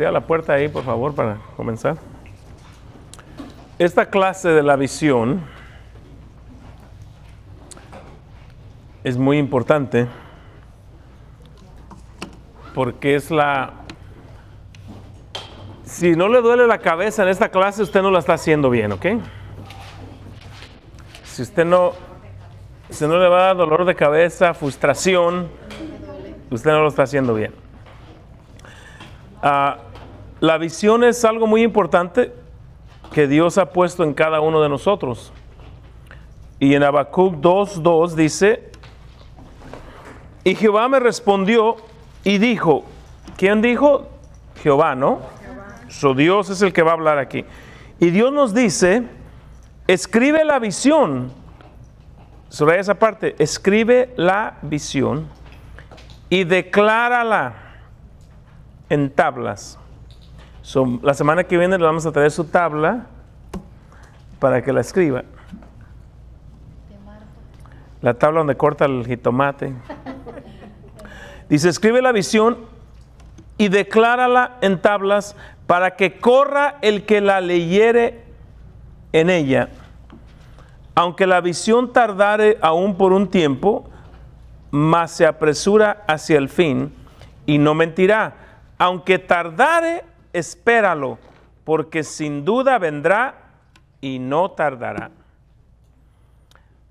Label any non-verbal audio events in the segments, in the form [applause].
Sea la puerta ahí, por favor, para comenzar. Esta clase de la visión es muy importante porque es la... Si no le duele la cabeza en esta clase, usted no la está haciendo bien, ¿ok? Si usted no, si no le va dolor de cabeza, frustración, usted no lo está haciendo bien. ah la visión es algo muy importante que Dios ha puesto en cada uno de nosotros. Y en Habacuc 2.2 dice, y Jehová me respondió y dijo, ¿quién dijo? Jehová, ¿no? Su so, Dios es el que va a hablar aquí. Y Dios nos dice, escribe la visión. Sobre esa parte, escribe la visión y declárala en tablas la semana que viene le vamos a traer su tabla para que la escriba. La tabla donde corta el jitomate. Dice, escribe la visión y declárala en tablas para que corra el que la leyere en ella. Aunque la visión tardare aún por un tiempo, mas se apresura hacia el fin y no mentirá. Aunque tardare espéralo, porque sin duda vendrá y no tardará.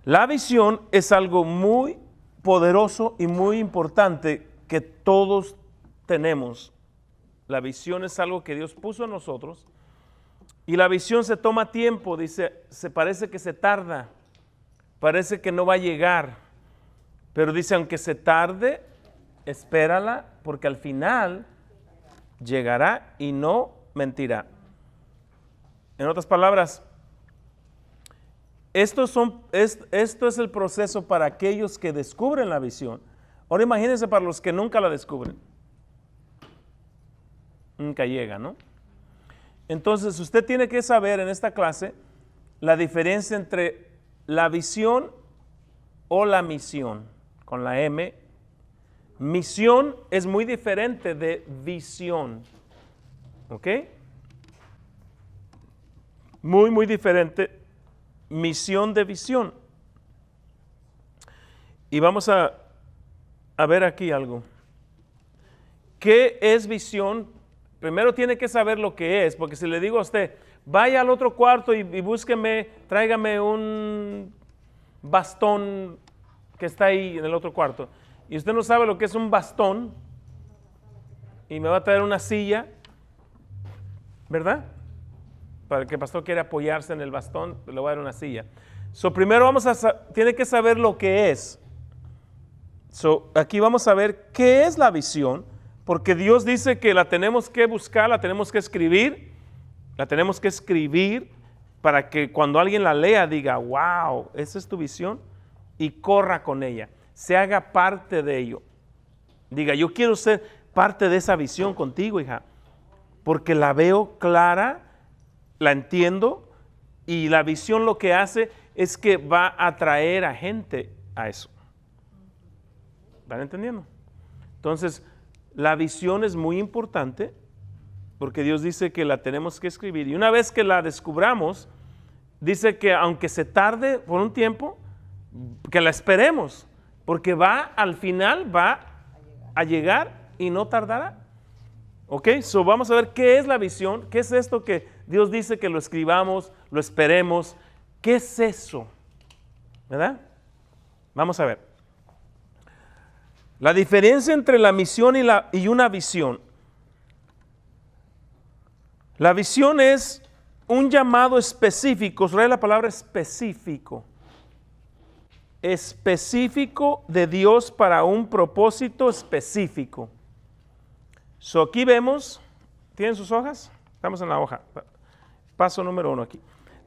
La visión es algo muy poderoso y muy importante que todos tenemos. La visión es algo que Dios puso en nosotros y la visión se toma tiempo, dice, se parece que se tarda, parece que no va a llegar, pero dice, aunque se tarde, espérala, porque al final llegará y no mentirá. En otras palabras, esto, son, es, esto es el proceso para aquellos que descubren la visión. Ahora imagínense para los que nunca la descubren. Nunca llega, ¿no? Entonces usted tiene que saber en esta clase la diferencia entre la visión o la misión, con la M Misión es muy diferente de visión. ¿Ok? Muy, muy diferente. Misión de visión. Y vamos a, ver aquí algo. ¿Qué es visión? Primero tiene que saber lo que es, porque si le digo a usted, vaya al otro cuarto y, y búsqueme, tráigame un bastón que está ahí en el otro cuarto y usted no sabe lo que es un bastón y me va a traer una silla, ¿verdad? Para el que el pastor quiere apoyarse en el bastón, pues le voy a dar una silla. So, primero vamos a, tiene que saber lo que es. So, aquí vamos a ver qué es la visión, porque Dios dice que la tenemos que buscar, la tenemos que escribir, la tenemos que escribir para que cuando alguien la lea diga, wow, esa es tu visión y corra con ella se haga parte de ello. Diga, yo quiero ser parte de esa visión contigo, hija, porque la veo clara, la entiendo y la visión lo que hace es que va a atraer a gente a eso. ¿Van entendiendo? Entonces, la visión es muy importante porque Dios dice que la tenemos que escribir. Y una vez que la descubramos, dice que aunque se tarde por un tiempo, que la esperemos, porque va, al final va a llegar y no tardará. ¿Ok? So vamos a ver qué es la visión, qué es esto que Dios dice que lo escribamos, lo esperemos. ¿Qué es eso? ¿Verdad? Vamos a ver. La diferencia entre la misión y, una visión. La visión es un llamado específico, trae la palabra específico específico de Dios para un propósito específico. So aquí vemos, ¿tienen sus hojas? Estamos en la hoja. Paso número uno aquí.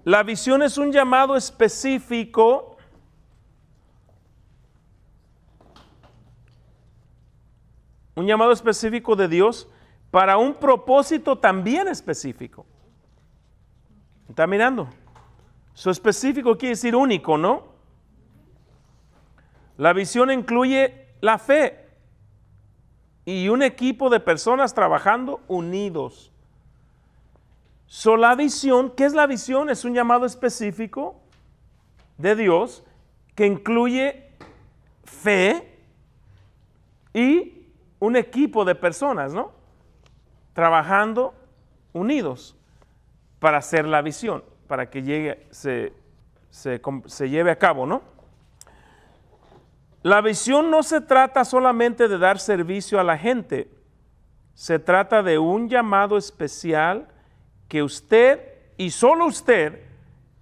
La visión es un llamado específico un llamado específico de Dios para un propósito también específico. ¿Está mirando? Su específico quiere decir único, ¿no? La visión incluye la fe y un equipo de personas trabajando unidos. So, la visión, ¿qué es la visión? Es un llamado específico de Dios que incluye fe y un equipo de personas, ¿no? Trabajando unidos para hacer la visión, para que llegue, se, se lleve a cabo, ¿no? La visión no se trata solamente de dar servicio a la gente, se trata de un llamado especial que usted y solo usted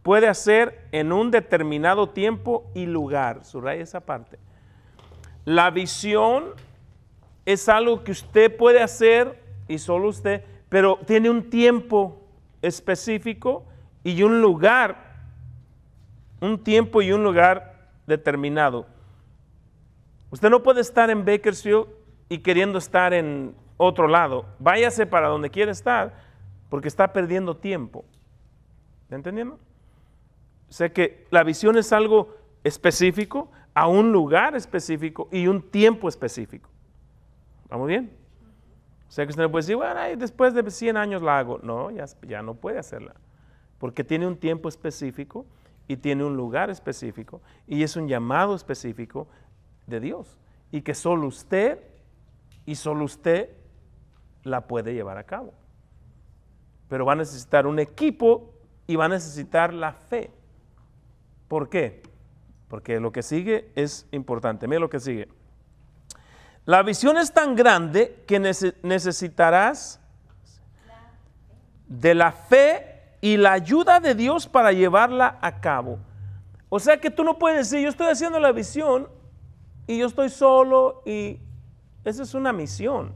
puede hacer en un determinado tiempo y lugar. Subraya esa parte. La visión es algo que usted puede hacer y solo usted, pero tiene un tiempo específico y un lugar, un tiempo y un lugar determinado. Usted no puede estar en Bakersfield y queriendo estar en otro lado. Váyase para donde quiere estar porque está perdiendo tiempo. ¿Está entendiendo? Sé que la visión es algo específico, a un lugar específico y un tiempo específico. ¿Vamos bien? Sé que usted no puede decir, bueno, después de 100 años la hago. No, ya, ya no puede hacerla. Porque tiene un tiempo específico y tiene un lugar específico y es un llamado específico de Dios y que solo usted y solo usted la puede llevar a cabo. Pero va a necesitar un equipo y va a necesitar la fe. ¿Por qué? Porque lo que sigue es importante. Mira lo que sigue. La visión es tan grande que necesitarás de la fe y la ayuda de Dios para llevarla a cabo. O sea que tú no puedes decir, yo estoy haciendo la visión, y yo estoy solo y esa es una misión.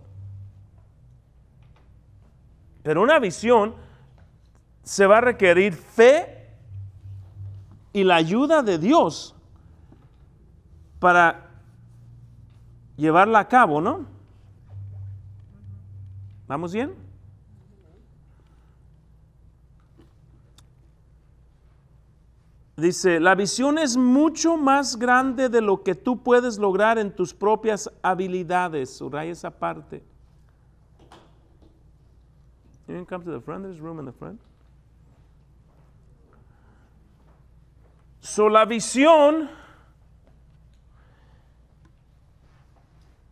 Pero una visión se va a requerir fe y la ayuda de Dios para llevarla a cabo, ¿no? ¿Vamos bien? Dice, la visión es mucho más grande de lo que tú puedes lograr en tus propias habilidades. Subraya esa parte. You come to the front, there's room in the front. So la visión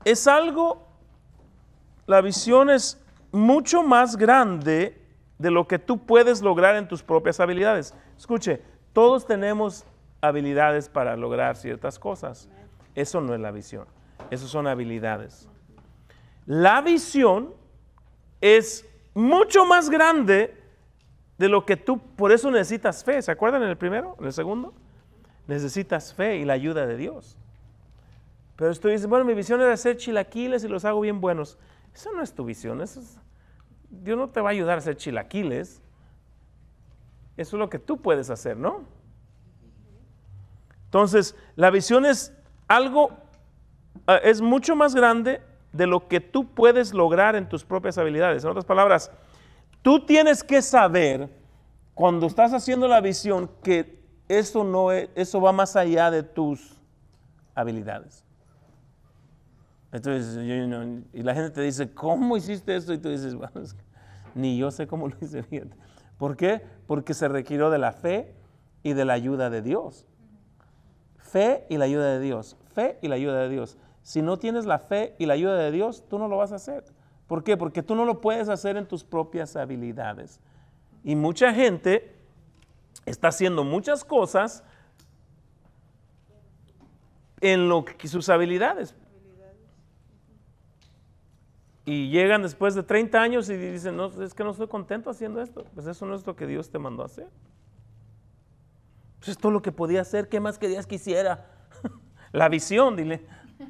es algo, la visión es mucho más grande de lo que tú puedes lograr en tus propias habilidades. Escuche, todos tenemos habilidades para lograr ciertas cosas. Eso no es la visión. Eso son habilidades. La visión es mucho más grande de lo que tú, por eso necesitas fe. ¿Se acuerdan en el primero, en el segundo? Necesitas fe y la ayuda de Dios. Pero tú dices, bueno, mi visión era hacer chilaquiles y los hago bien buenos. Eso no es tu visión. Dios no te va a ayudar a hacer chilaquiles. Eso es lo que tú puedes hacer, ¿no? Entonces, la visión es algo, ah, es mucho más grande de lo que tú puedes lograr en tus propias habilidades. En otras palabras, tú tienes que saber cuando estás haciendo la visión que eso, no es, eso va más allá de tus habilidades. Entonces, y la gente te dice, ¿cómo hiciste esto? Y tú dices, ni yo sé cómo lo hice, fíjate. ¿Por qué? Porque se requirió de la fe y de la ayuda de Dios. Fe y la ayuda de Dios. Fe y la ayuda de Dios. Si no tienes la fe y la ayuda de Dios, tú no lo vas a hacer. ¿Por qué? Porque tú no lo puedes hacer en tus propias habilidades. Y mucha gente está haciendo muchas cosas en lo que sus habilidades, y llegan después de 30 años y dicen, no, es que no estoy contento haciendo esto. Pues eso no es lo que Dios te mandó a hacer. Pues es todo lo que podía hacer, ¿qué más querías que hiciera? [laughs] La visión, dile. [laughs]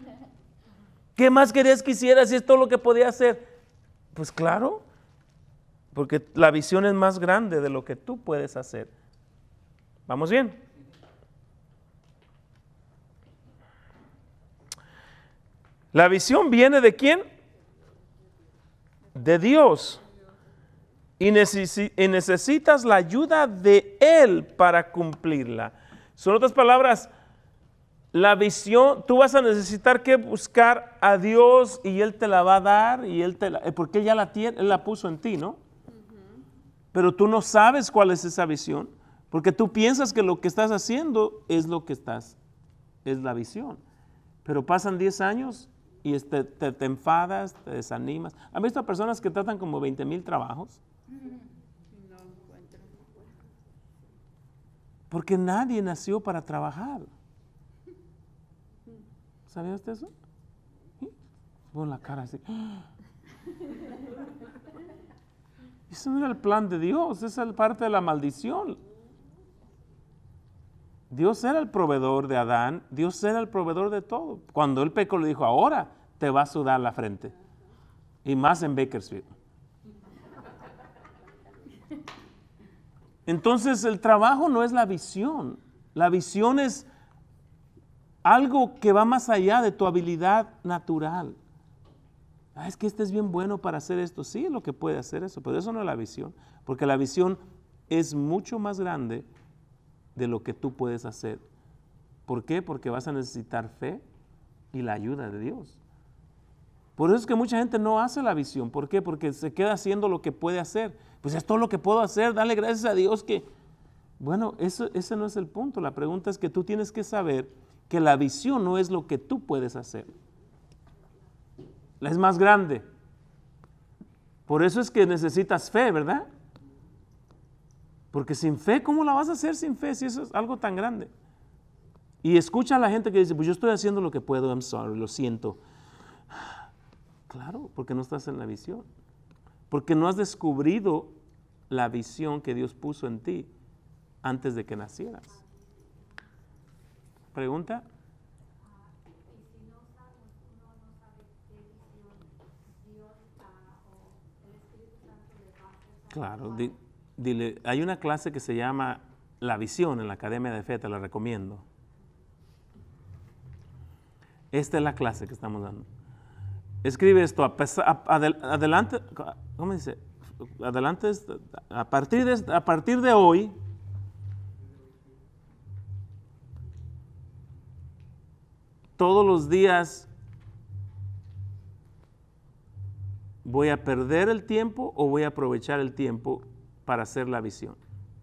¿Qué más querías que hiciera si es todo lo que podía hacer? Pues claro, porque la visión es más grande de lo que tú puedes hacer. ¿Vamos bien? ¿La visión viene de quién? de Dios y, necesitas la ayuda de Él para cumplirla. Son otras palabras, la visión, tú vas a necesitar que buscar a Dios y Él te la va a dar, y él te la, eh, porque Él ya la tiene, Él la puso en ti, ¿no? Pero tú no sabes cuál es esa visión, porque tú piensas que lo que estás haciendo es lo que estás, es la visión. Pero pasan 10 años y te, te, enfadas, te desanimas. ¿Han visto a personas que tratan como 20 mil trabajos? Porque nadie nació para trabajar. ¿Sabía usted eso? Con la cara así. [gasps] Eso no era el plan de Dios, esa es parte de la maldición. Dios era el proveedor de Adán, Dios era el proveedor de todo. Cuando él pecó le dijo, ahora te va a sudar la frente. Y más en Bakersfield. Entonces el trabajo no es la visión. La visión es algo que va más allá de tu habilidad natural. Ah, es que este es bien bueno para hacer esto. Sí, es lo que puede hacer eso, pero eso no es la visión, porque la visión es mucho más grande de lo que tú puedes hacer. ¿Por qué? Porque vas a necesitar fe y la ayuda de Dios. Por eso es que mucha gente no hace la visión. ¿Por qué? Porque se queda haciendo lo que puede hacer. Pues es todo lo que puedo hacer, dale gracias a Dios que... Bueno, eso, ese no es el punto. La pregunta es que tú tienes que saber que la visión no es lo que tú puedes hacer. La es más grande. Por eso es que necesitas fe, ¿verdad? Porque sin fe, ¿cómo la vas a hacer sin fe si eso es algo tan grande? Y escucha a la gente que dice, pues yo estoy haciendo lo que puedo, I'm sorry, lo siento. Claro, porque no estás en la visión. Porque no has descubrido la visión que Dios puso en ti antes de que nacieras. ¿Pregunta? Claro, dile, hay una clase que se llama La Visión en la Academia de Fe, te la recomiendo. Esta es la clase que estamos dando. Escribe esto, adelante, ¿cómo dice? Adelante, a partir de, a partir de hoy, todos los días voy a perder el tiempo o voy a aprovechar el tiempo para hacer la visión.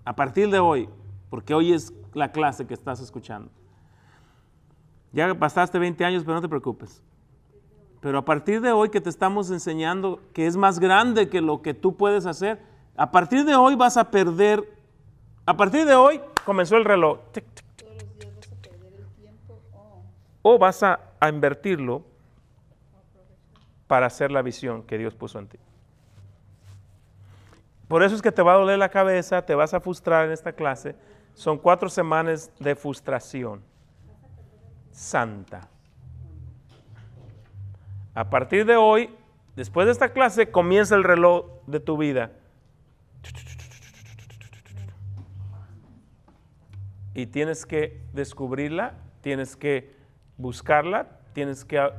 A partir de hoy, porque hoy es la clase que estás escuchando. Ya pasaste 20 años, pero no te preocupes. Pero a partir de hoy que te estamos enseñando que es más grande que lo que tú puedes hacer, a partir de hoy vas a perder, a partir de hoy comenzó el reloj. o vas a invertirlo para hacer la visión que Dios puso en ti. Por eso es que te va a doler la cabeza, te vas a frustrar en esta clase. Son cuatro semanas de frustración santa. A partir de hoy, después de esta clase, comienza el reloj de tu vida. Y tienes que descubrirla, tienes que buscarla, tienes que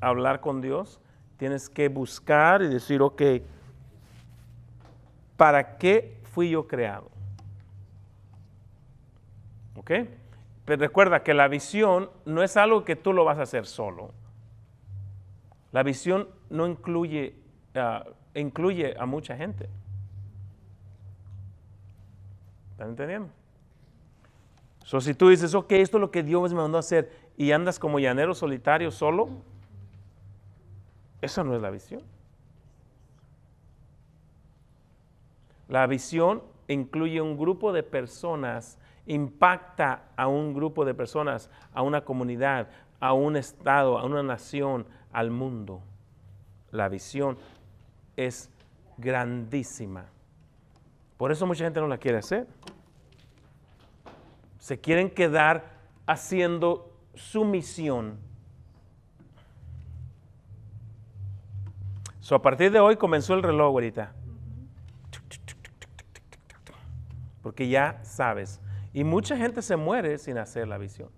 hablar con Dios, tienes que buscar y decir, ok, ¿Para qué fui yo creado? ¿Ok? Pero pues recuerda que la visión no es algo que tú lo vas a hacer solo. La visión no incluye, ah, incluye a mucha gente. ¿Están entendiendo? So, si tú dices, ok, esto es lo que Dios me mandó a hacer y andas como llanero solitario solo, eso no es la visión. La visión incluye un grupo de personas, impacta a un grupo de personas, a una comunidad, a un estado, a una nación, al mundo. La visión es grandísima. Por eso mucha gente no la quiere hacer. Se quieren quedar haciendo su misión. a partir de hoy comenzó el reloj ahorita. porque ya sabes. Y mucha gente se muere sin hacer la visión.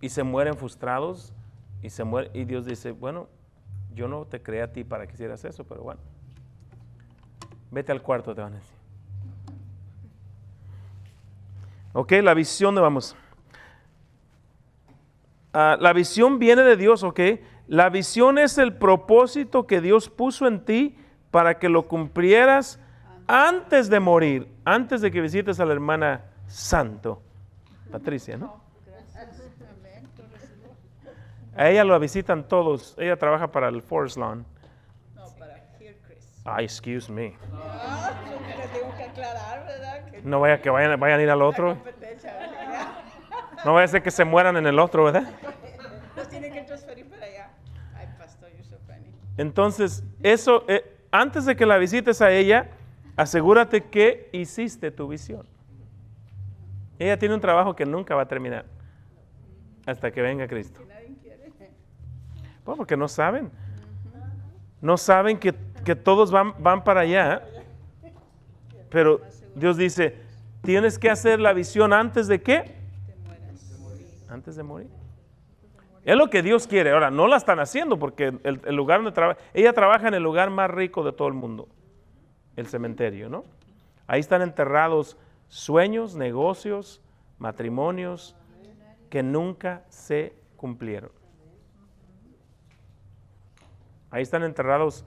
Y se mueren frustrados y, se muere, y Dios dice, bueno, yo no te creé a ti para que hicieras eso, pero bueno, vete al cuarto, te van a decir. Ok, la visión de vamos. Ah, la visión viene de Dios, ok. La visión es el propósito que Dios puso en ti para que lo cumplieras antes de morir, antes de que visites a la hermana Santo, Patricia, ¿no? A ella la visitan todos. Ella trabaja para el Forest Lawn. No, para Ah, excuse me. No vaya que vayan, vayan a ir al otro. No vaya a ser que se mueran en el otro, ¿verdad? Entonces, eso, eh, antes de que la visites a ella, asegúrate que hiciste tu visión. Ella tiene un trabajo que nunca va a terminar hasta que venga Cristo. porque no saben. No saben que, todos van, van para allá. Pero Dios dice, tienes que hacer la visión antes de qué? Antes de morir. Es lo que Dios quiere. Ahora, no la están haciendo porque el lugar donde trabaja, ella trabaja en el lugar más rico de todo el mundo el cementerio, ¿no? Ahí están enterrados sueños, negocios, matrimonios que nunca se cumplieron. Ahí están enterrados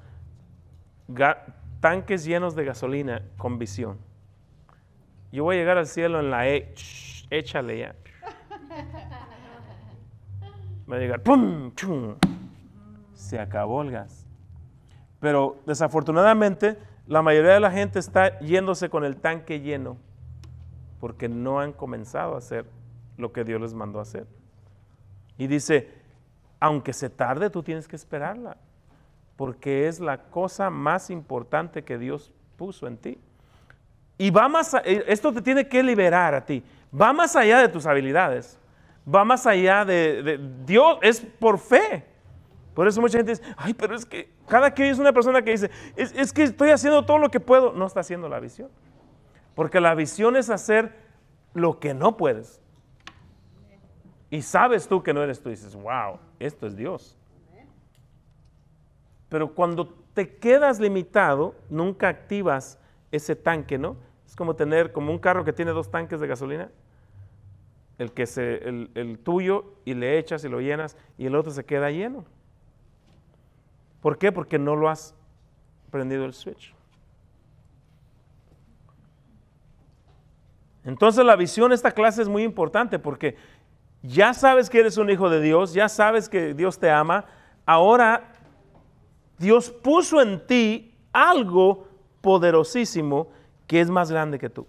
tanques llenos de gasolina con visión. Yo voy a llegar al cielo en la E, échale ya. Va a llegar, ¡pum! Se acabó el gas. Pero desafortunadamente la mayoría de la gente está yéndose con el tanque lleno porque no han comenzado a hacer lo que Dios les mandó a hacer. Y dice, aunque se tarde, tú tienes que esperarla, porque es la cosa más importante que Dios puso en ti. Y va más, eh, esto te tiene que liberar a ti, va más allá de tus habilidades, va más allá de, de Dios, es por fe. Por eso mucha gente dice, ay, pero es que cada que es una persona que dice, es, que estoy haciendo todo lo que puedo, no está haciendo la visión. Porque la visión es hacer lo que no puedes. Y sabes tú que no eres tú, y dices, wow, esto es Dios. Pero cuando te quedas limitado, nunca activas ese tanque, ¿no? Es como tener, como un carro que tiene dos tanques de gasolina, el, que el tuyo y le echas y lo llenas y el otro se queda lleno. ¿Por qué? Porque no lo has prendido el switch. Entonces la visión de esta clase es muy importante porque ya sabes que eres un hijo de Dios, ya sabes que Dios te ama, ahora Dios puso en ti algo poderosísimo que es más grande que tú.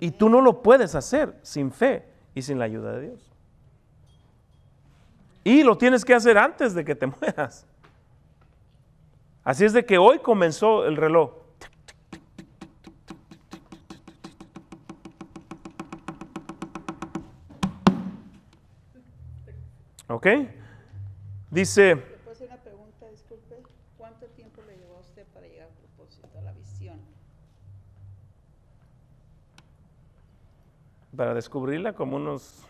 Y tú no lo puedes hacer sin fe y sin la ayuda de Dios. Y lo tienes que hacer antes de que te [laughs] mueras. Así es de que hoy comenzó el reloj. ¿Ok? Dice... Después hacer una pregunta, disculpe. ¿Cuánto tiempo le llevó a usted para llegar al propósito, a la visión? Para descubrirla como unos...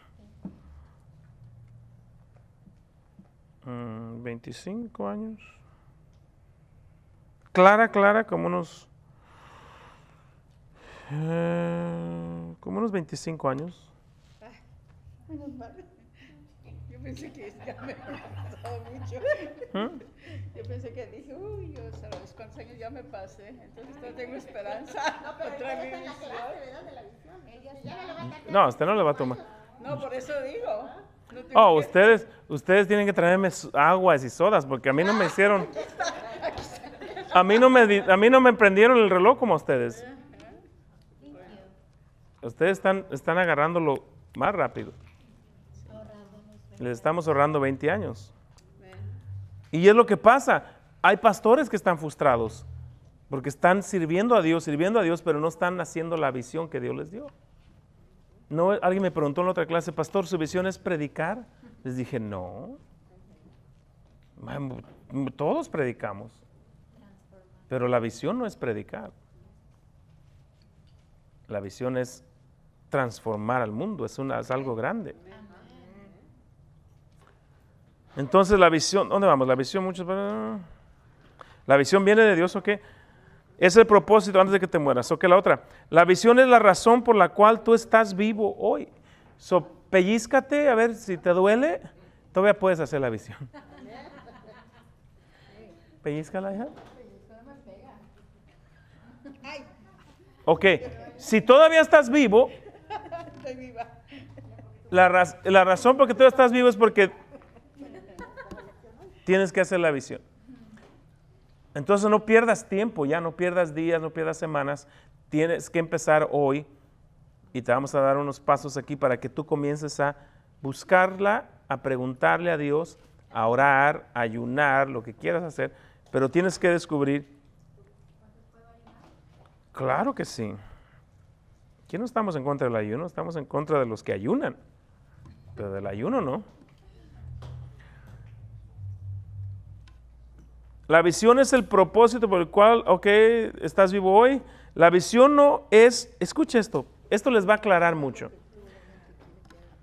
25 mm, años clara, clara, como unos. Eh, como unos 25 años. Yo pensé que ya me pasado mucho. ¿Mm? Yo pensé que dije, uy, yo los cuantos años ya me pasé. Entonces no tengo esperanza. [laughs] No, pero otra No, No, usted no le va a tomar. No, por eso digo. oh, ustedes, ustedes tienen que traerme aguas y sodas porque a mí no me hicieron. [laughs] Aquí está, aquí está. A mí no me, a mí no me prendieron el reloj como a ustedes. Ustedes están, están agarrándolo más rápido. Les estamos ahorrando 20 años. Y es lo que pasa. Hay pastores que están frustrados porque están sirviendo a Dios, sirviendo a Dios, pero no están haciendo la visión que Dios les dio. No, alguien me preguntó en la otra clase, pastor, ¿su visión es predicar? Les dije, no. Todos predicamos. Pero la visión no es predicar. La visión es transformar al mundo, es, una, algo grande. Entonces la visión, ¿dónde vamos? La visión, muchos... La visión viene de Dios o qué? Es el propósito antes de que te mueras. ¿O qué la otra? La visión es la razón por la cual tú estás vivo hoy. So, pellízcate, a ver si te duele, todavía puedes hacer la visión. [laughs] Pellízcala, hija. Ok, si todavía estás vivo, Estoy viva. La, razón por que todavía estás vivo es porque tienes que hacer la visión. Entonces no pierdas tiempo, ya no pierdas días, no pierdas semanas. Tienes que empezar hoy y te vamos a dar unos pasos aquí para que tú comiences a buscarla, a preguntarle a Dios, a orar, a ayunar, lo que quieras hacer, pero tienes que descubrir Claro que sí. ¿Quién no estamos en contra del ayuno? Estamos en contra de los que ayunan, pero del ayuno no. La visión es el propósito por el cual, ok, estás vivo hoy. La visión no es, escucha esto, esto les va a aclarar mucho.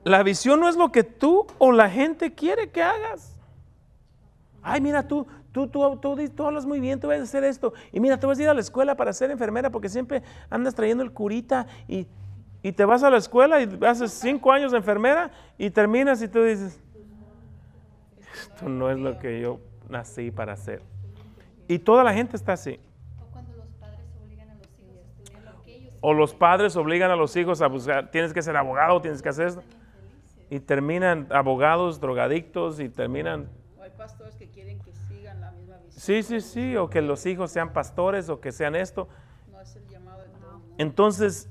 La visión no es lo que tú o la gente quiere que hagas. Ay, mira tú, Tú, tú, tú, tú, hablas muy bien, tú vas a hacer esto. Y mira, tú vas a ir a la escuela para ser enfermera porque siempre andas trayendo el curita y, y te vas a la escuela y haces cinco años de enfermera y terminas y tú dices, esto no es lo que yo nací para hacer. Y toda la gente está así. O los padres obligan a los hijos a buscar, tienes que ser abogado, tienes que hacer esto. Y terminan abogados, drogadictos y terminan... hay pastores que quieren que Sí, sí, sí, o que los hijos sean pastores o que sean esto. No es el llamado de todo Entonces,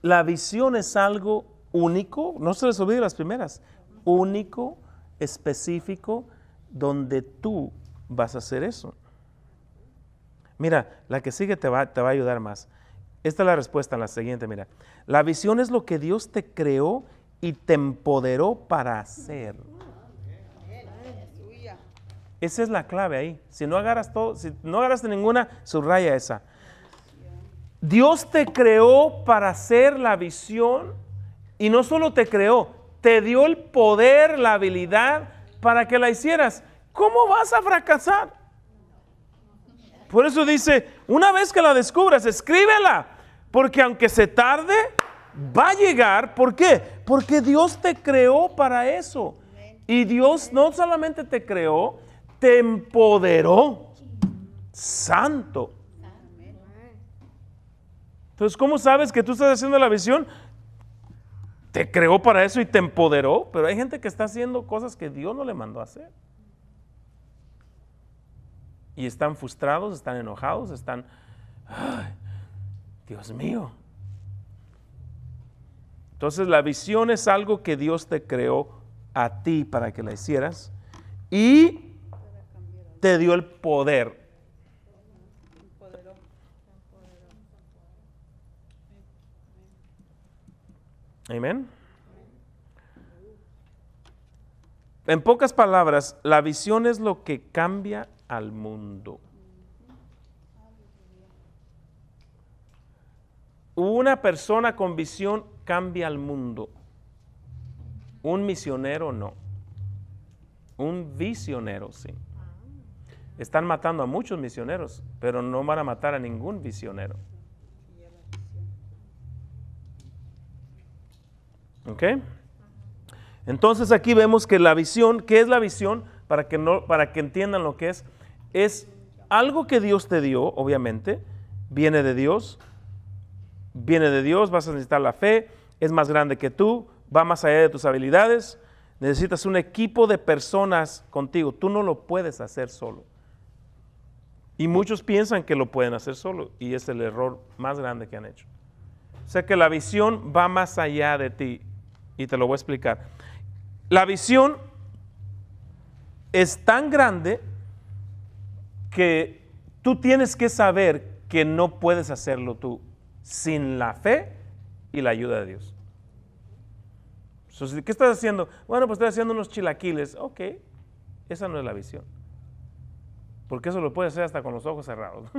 la visión es algo único, no se les olvide las primeras, único, específico, donde tú vas a hacer eso. Mira, la que sigue te va, te va a ayudar más. Esta es la respuesta, en la siguiente, mira. La visión es lo que Dios te creó y te empoderó para hacer. Esa es la clave ahí. Si no agarras todo, si no agarras ninguna, subraya esa. Dios te creó para hacer la visión y no solo te creó, te dio el poder, la habilidad para que la hicieras. ¿Cómo vas a fracasar? Por eso dice, una vez que la descubras, escríbela, porque aunque se tarde, va a llegar. ¿Por qué? Porque Dios te creó para eso. Y Dios no solamente te creó, te empoderó. Santo. Entonces, ¿cómo sabes que tú estás haciendo la visión? Te creó para eso y te empoderó, pero hay gente que está haciendo cosas que Dios no le mandó a hacer. Y están frustrados, están enojados, están, Dios mío. Entonces la visión es algo que Dios te creó a ti para que la hicieras. Y te dio el poder. Amén. En pocas palabras, la visión es lo que cambia al mundo. Una persona con visión cambia al mundo. Un misionero no. Un visionero sí. Están matando a muchos misioneros, pero no van a matar a ningún misionero. ¿Ok? Entonces aquí vemos que la visión, ¿qué es la visión? Para que, no, para que entiendan lo que es, es algo que Dios te dio, obviamente, viene de Dios, viene de Dios, vas a necesitar la fe, es más grande que tú, va más allá de tus habilidades, necesitas un equipo de personas contigo, tú no lo puedes hacer solo. Y muchos piensan que lo pueden hacer solo y es el error más grande que han hecho. O sea que la visión va más allá de ti y te lo voy a explicar. La visión es tan grande que tú tienes que saber que no puedes hacerlo tú sin la fe y la ayuda de Dios. ¿Qué estás haciendo? Bueno, pues estoy haciendo unos chilaquiles. Ok, esa no es la visión. Porque eso lo puede hacer hasta con los ojos cerrados.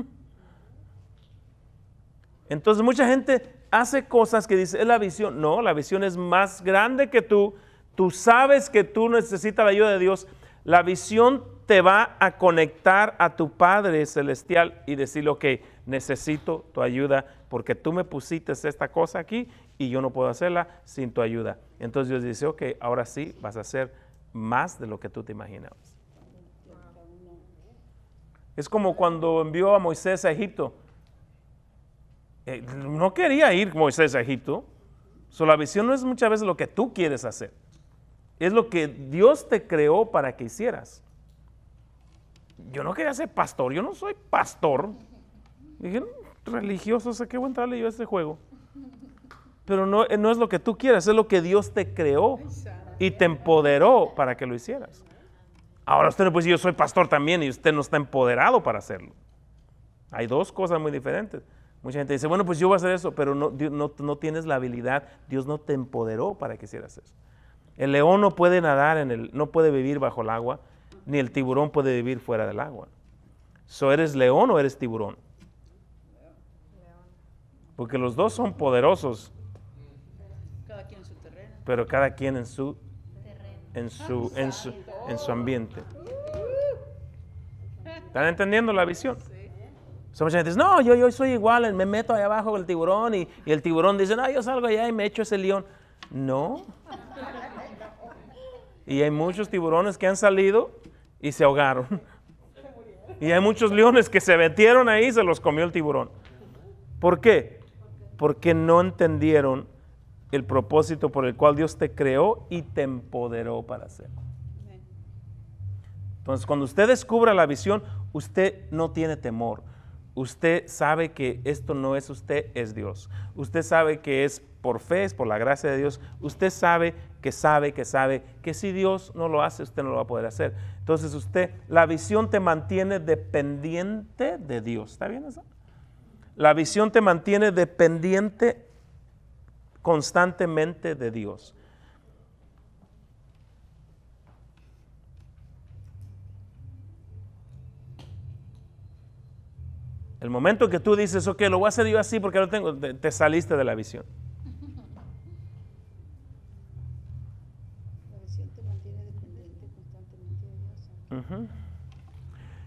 [laughs] Entonces mucha gente hace cosas que dice, es la visión. No, la visión es más grande que tú. Tú sabes que tú necesitas la ayuda de Dios. La visión te va a conectar a tu Padre Celestial y decirle, ok, necesito tu ayuda porque tú me pusiste esta cosa aquí y yo no puedo hacerla sin tu ayuda. Entonces Dios dice, ok, ahora sí vas a hacer más de lo que tú te imaginabas. Es como cuando envió a Moisés a Egipto. Eh, no quería ir Moisés a Egipto. la visión no es muchas veces lo que tú quieres hacer. Es lo que Dios te creó para que hicieras. Yo no quería ser pastor, yo no soy pastor. Dije, mm, religioso, o qué voy a entrarle yo a este juego. Pero no, eh, no es lo que tú quieras, es lo que Dios te creó y te empoderó para que lo hicieras. Ahora usted no puede decir, yo soy pastor también y usted no está empoderado para hacerlo. Hay dos cosas muy diferentes. Mucha gente dice, bueno, pues yo voy a hacer eso, pero no, tienes la habilidad, Dios no te empoderó para que hicieras eso. El león no puede nadar en el, no puede vivir bajo el agua, ni el tiburón puede vivir fuera del agua. ¿So eres león o eres tiburón? Porque los dos son poderosos. Cada quien en su terreno. Pero cada quien en su En su, en su, en su ambiente. ¿Están entendiendo la visión? somos no, yo, yo soy igual, me meto ahí abajo con el tiburón y, y, el tiburón dice, no, yo salgo allá y me echo ese león. No. Y hay muchos tiburones que han salido y se ahogaron. Y hay muchos leones que se metieron ahí y se los comió el tiburón. ¿Por qué? Porque no entendieron el propósito por el cual Dios te creó y te empoderó para hacerlo. Entonces, cuando usted descubra la visión, usted no tiene temor. Usted sabe que esto no es usted, es Dios. Usted sabe que es por fe, es por la gracia de Dios. Usted sabe que sabe, que sabe, que si Dios no lo hace, usted no lo va a poder hacer. Entonces usted, la visión te mantiene dependiente de Dios. ¿Está bien eso? La visión te mantiene dependiente constantemente de Dios. El momento que tú dices, ok, lo voy a hacer yo así porque lo tengo, te, saliste de la visión.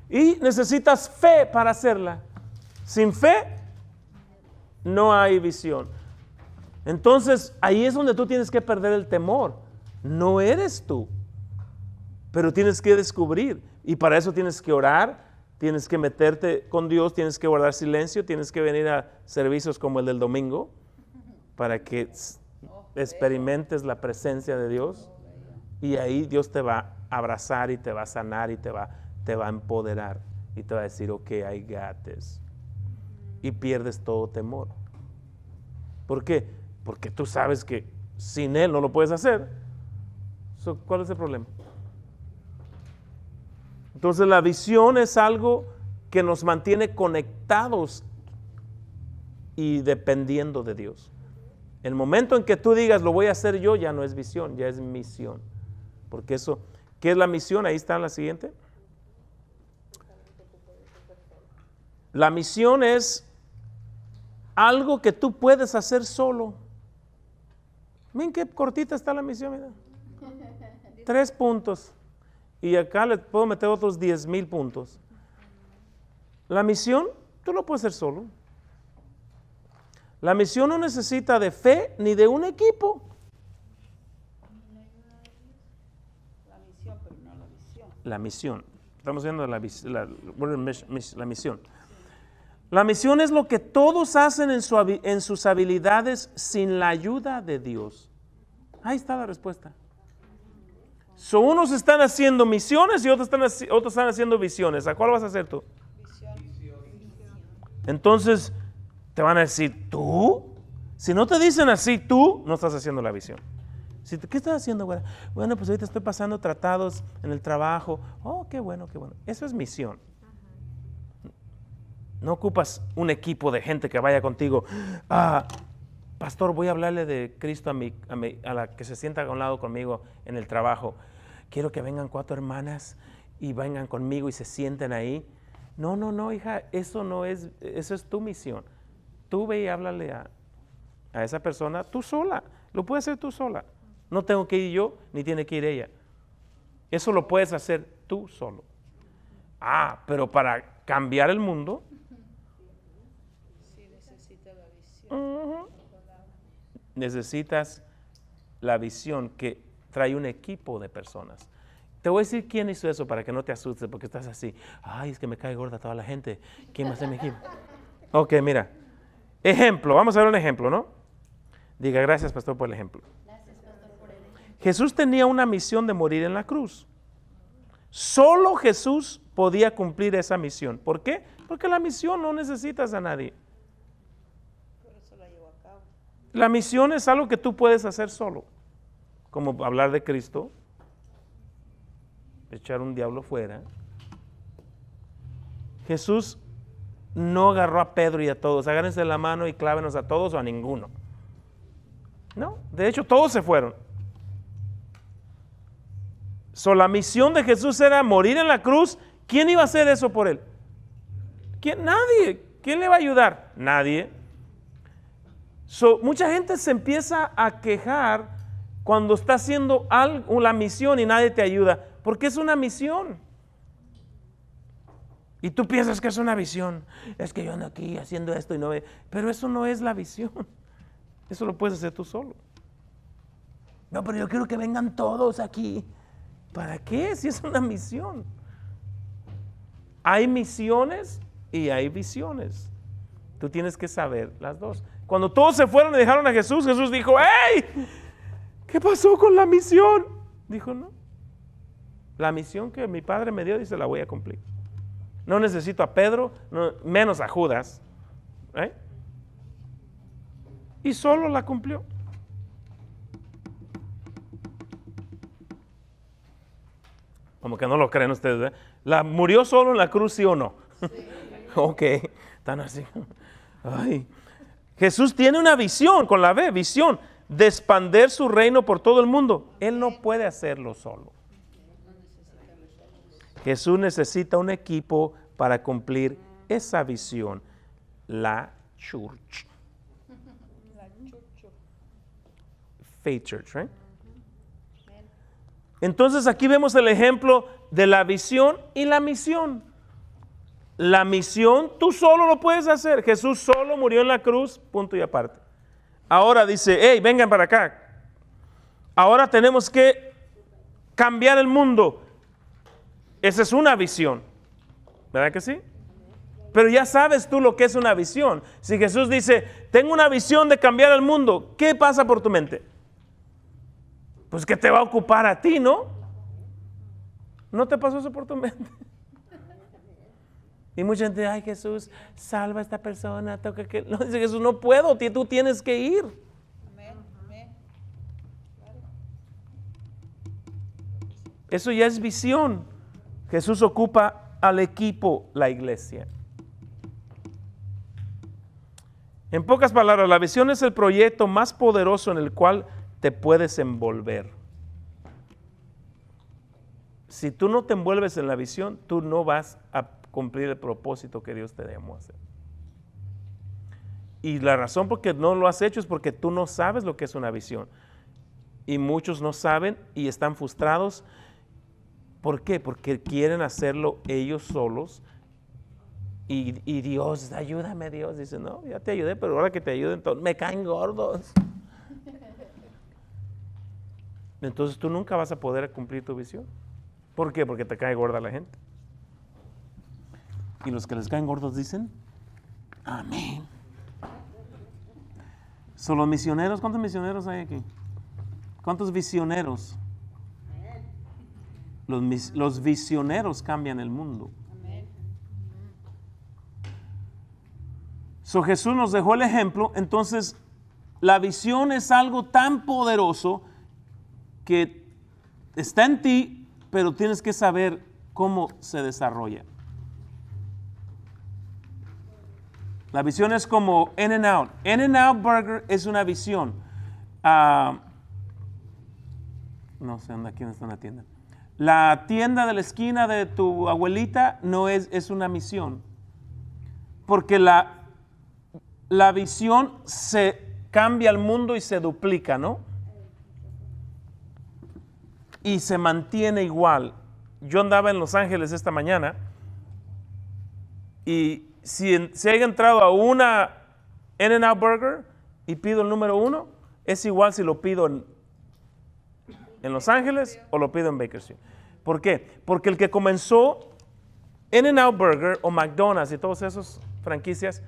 Y necesitas fe para hacerla. Sin fe no hay visión. Entonces ahí es donde tú tienes que perder el temor. No eres tú, pero tienes que descubrir. Y para eso tienes que orar, tienes que meterte con Dios, tienes que guardar silencio, tienes que venir a servicios como el del domingo para que experimentes la presencia de Dios y ahí Dios te va a abrazar y te va a sanar y te va, te va a empoderar y te va a decir, ok, hay gates. Y pierdes todo temor. ¿Por qué? Porque tú sabes que sin Él no lo puedes hacer. ¿Cuál es el problema? Entonces la visión es algo que nos mantiene conectados y dependiendo de Dios. El momento en que tú digas lo voy a hacer yo ya no es visión, ya es misión. Porque eso, ¿qué es la misión? Ahí está la siguiente. La misión es algo que tú puedes hacer solo. Miren qué cortita está la misión, mira. Tres puntos. Y acá le puedo meter otros 10 mil puntos. La misión, tú lo puedes hacer solo. La misión no necesita de fe ni de un equipo. La misión, la La misión. Estamos viendo la, la, la misión. La misión es lo que todos hacen en, en sus habilidades sin la ayuda de Dios. Ahí está la respuesta unos están haciendo misiones y otros están, otros están haciendo visiones. ¿A cuál vas a hacer tú? Entonces, te van a decir, ¿tú? Si no te dicen así, tú no estás haciendo la visión. ¿Qué estás haciendo, güey? Bueno, pues ahorita estoy pasando tratados en el trabajo. Oh, qué bueno, qué bueno. Eso es misión. No ocupas un equipo de gente que vaya contigo. a... Ah, pastor, voy a hablarle de Cristo a, mi, a, la que se sienta a un lado conmigo en el trabajo. Quiero que vengan cuatro hermanas y vengan conmigo y se sienten ahí. No, no, no, hija, eso no es, eso es tu misión. Tú ve y háblale a, a esa persona tú sola. Lo puedes hacer tú sola. No tengo que ir yo, ni tiene que ir ella. Eso lo puedes hacer tú solo. Ah, pero para cambiar el mundo, necesitas la visión que trae un equipo de personas. Te voy a decir quién hizo eso para que no te asustes porque estás así. Ay, es que me cae gorda toda la gente. ¿Quién más es mi equipo? Ok, mira. Ejemplo, vamos a ver un ejemplo, ¿no? Diga, gracias pastor por el ejemplo. Gracias, pastor, por el ejemplo. Jesús tenía una misión de morir en la cruz. Solo Jesús podía cumplir esa misión. ¿Por qué? Porque la misión no necesitas a nadie. La misión es algo que tú puedes hacer solo, como hablar de Cristo, echar un diablo fuera. Jesús no agarró a Pedro y a todos, agárrense la mano y clávenos a todos o a ninguno. No, de hecho todos se fueron. la misión de Jesús era morir en la cruz. ¿Quién iba a hacer eso por él? ¿Quién? Nadie. ¿Quién le va a ayudar? Nadie mucha gente se empieza a quejar cuando está haciendo algo, la misión y nadie te ayuda, porque es una misión. Y tú piensas que es una visión. Es que yo ando aquí haciendo esto y no ve. Pero eso no es la visión. [laughs] Eso lo puedes hacer tú solo. No, pero yo quiero que vengan todos aquí. ¿Para qué? Si es una misión. Hay misiones y hay visiones. Tú tienes que saber las dos. Cuando todos se fueron y dejaron a Jesús, Jesús dijo, ¡ey! ¿Qué pasó con la misión? Dijo, no. La misión que mi padre me dio, dice, la voy a cumplir. No necesito a Pedro, menos a Judas. ¿eh? Y solo la cumplió. Como que no lo creen ustedes. ¿eh? ¿La murió solo en la cruz, sí o no? Sí. [laughs] ok, están así. Ay. Jesús tiene una visión, con la B, visión, de expander su reino por todo el mundo. Él no puede hacerlo solo. Jesús necesita un equipo para cumplir esa visión, la church. Faith Church, right? Entonces aquí vemos el ejemplo de la visión y la misión. La misión tú solo lo puedes hacer. Jesús solo murió en la cruz, punto y aparte. Ahora dice, hey, vengan para acá. Ahora tenemos que cambiar el mundo. Esa es una visión. ¿Verdad que sí? Pero ya sabes tú lo que es una visión. Si Jesús dice, tengo una visión de cambiar el mundo, ¿qué pasa por tu mente? Pues que te va a ocupar a ti, ¿no? ¿No te pasó eso por tu mente? Y mucha gente, ay Jesús, salva a esta persona, toca que... No, dice Jesús, no puedo, tú tienes que ir. Eso ya es visión. Jesús ocupa al equipo la iglesia. En pocas palabras, la visión es el proyecto más poderoso en el cual te puedes envolver. Si tú no te envuelves en la visión, tú no vas a cumplir el propósito que Dios te llamó a hacer. Y la razón por qué no lo has hecho es porque tú no sabes lo que es una visión. Y muchos no saben y están frustrados. ¿Por qué? Porque quieren hacerlo ellos solos. Y, Dios, ayúdame Dios. Dice, no, ya te ayudé, pero ahora que te ayuden, me caen gordos. Entonces tú nunca vas a poder cumplir tu visión. ¿Por qué? Porque te cae gorda la gente. Y los que les caen gordos dicen, amén. Son los misioneros, ¿cuántos misioneros hay aquí? ¿Cuántos visioneros? Los, los visioneros cambian el mundo. So Jesús nos dejó el ejemplo, entonces la visión es algo tan poderoso que está en ti, pero tienes que saber cómo se desarrolla. La visión es como In and Out. In and Out Burger es una visión. Ah, no sé quién está en la tienda. La tienda de la esquina de tu abuelita no es, es una misión. Porque la, la visión se cambia al mundo y se duplica, ¿no? Y se mantiene igual. Yo andaba en Los Ángeles esta mañana y si, se entrado a una in out Burger y pido el número uno, es igual si lo pido en, Los Ángeles o lo pido en Bakersfield. ¿Por qué? Porque el que comenzó In-N-Out Burger o McDonald's y todas esas franquicias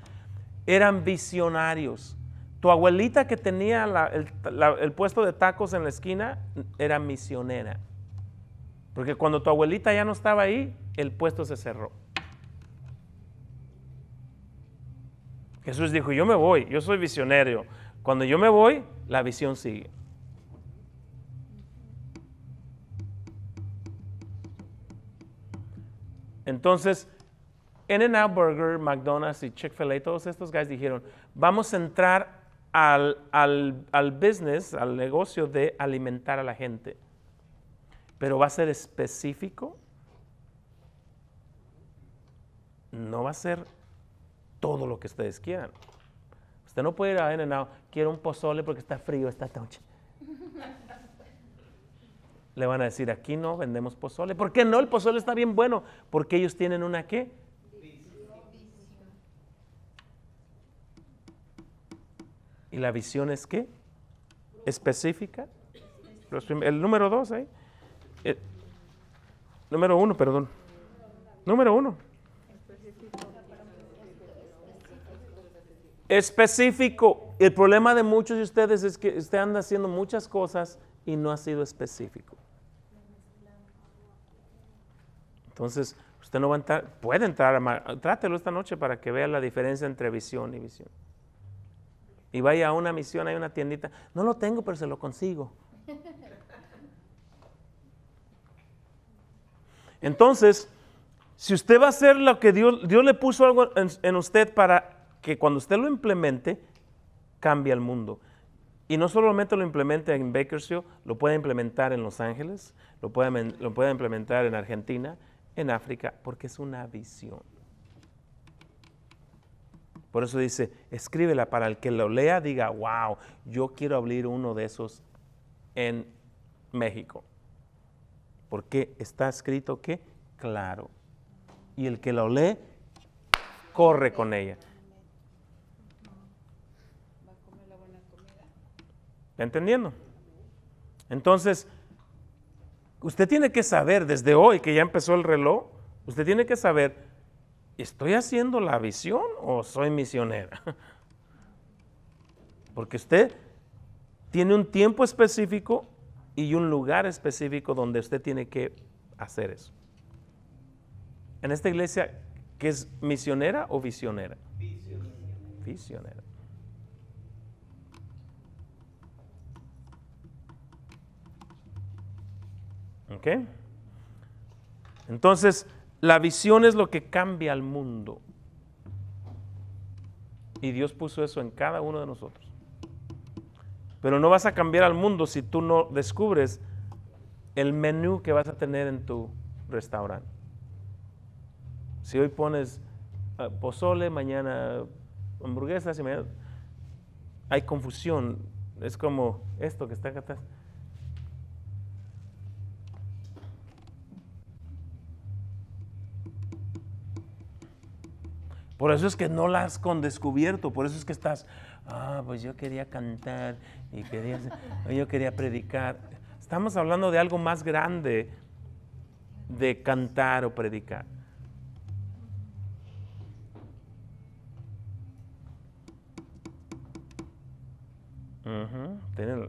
eran visionarios. Tu abuelita que tenía el puesto de tacos en la esquina era misionera. Porque cuando tu abuelita ya no estaba ahí, el puesto se cerró. Jesús dijo, yo me voy, yo soy visionario. Cuando yo me voy, la visión sigue. Entonces, en n out Burger, McDonald's y Chick-fil-A, todos estos guys dijeron, vamos a entrar al, al business, al negocio de alimentar a la gente. Pero va a ser específico, no va a ser todo lo que ustedes quieran. Usted no puede ir a in quiero un pozole porque está frío esta noche. [laughs] Le van a decir, aquí no vendemos pozole. ¿Por qué no? El pozole está bien bueno. Porque ellos tienen una qué? ¿Y la visión es qué? Específica. El número dos ahí. ¿eh? Eh, número uno, perdón. Número uno. específico. El problema de muchos de ustedes es que usted anda haciendo muchas cosas y no ha sido específico. Entonces, usted no va a entrar, puede entrar, a, trátelo esta noche para que vea la diferencia entre visión y visión. Y vaya a una misión, hay una tiendita, no lo tengo, pero se lo consigo. Entonces, si usted va a hacer lo que Dios, Dios le puso algo en usted para que cuando usted lo implemente, cambia el mundo. Y no solamente lo implemente en Bakersfield, lo puede implementar en Los Ángeles, lo puede, lo puede implementar en Argentina, en África, porque es una visión. Por eso dice, escríbela para el que lo lea diga, wow, yo quiero abrir uno de esos en México. Porque está escrito que, claro. Y el que lo lee, corre con ella. ¿Está entendiendo? Entonces, usted tiene que saber desde hoy que ya empezó el reloj, usted tiene que saber, ¿estoy haciendo la visión o soy misionera? [laughs] Porque usted tiene un tiempo específico y un lugar específico donde usted tiene que hacer eso. En esta iglesia, ¿qué es misionera o visionera? Visionera. visionera. ¿Okay? Entonces, la visión es lo que cambia al mundo. Y Dios puso eso en cada uno de nosotros. Pero no vas a cambiar al mundo si tú no descubres el menú que vas a tener en tu restaurante. Si hoy pones ah, pozole, mañana hamburguesas y Hay confusión. Es como esto que está acá Por eso es que no las has con descubierto, por eso es que estás, ah, pues yo quería cantar y quería, [laughs] yo quería predicar. Estamos hablando de algo más grande de cantar o predicar.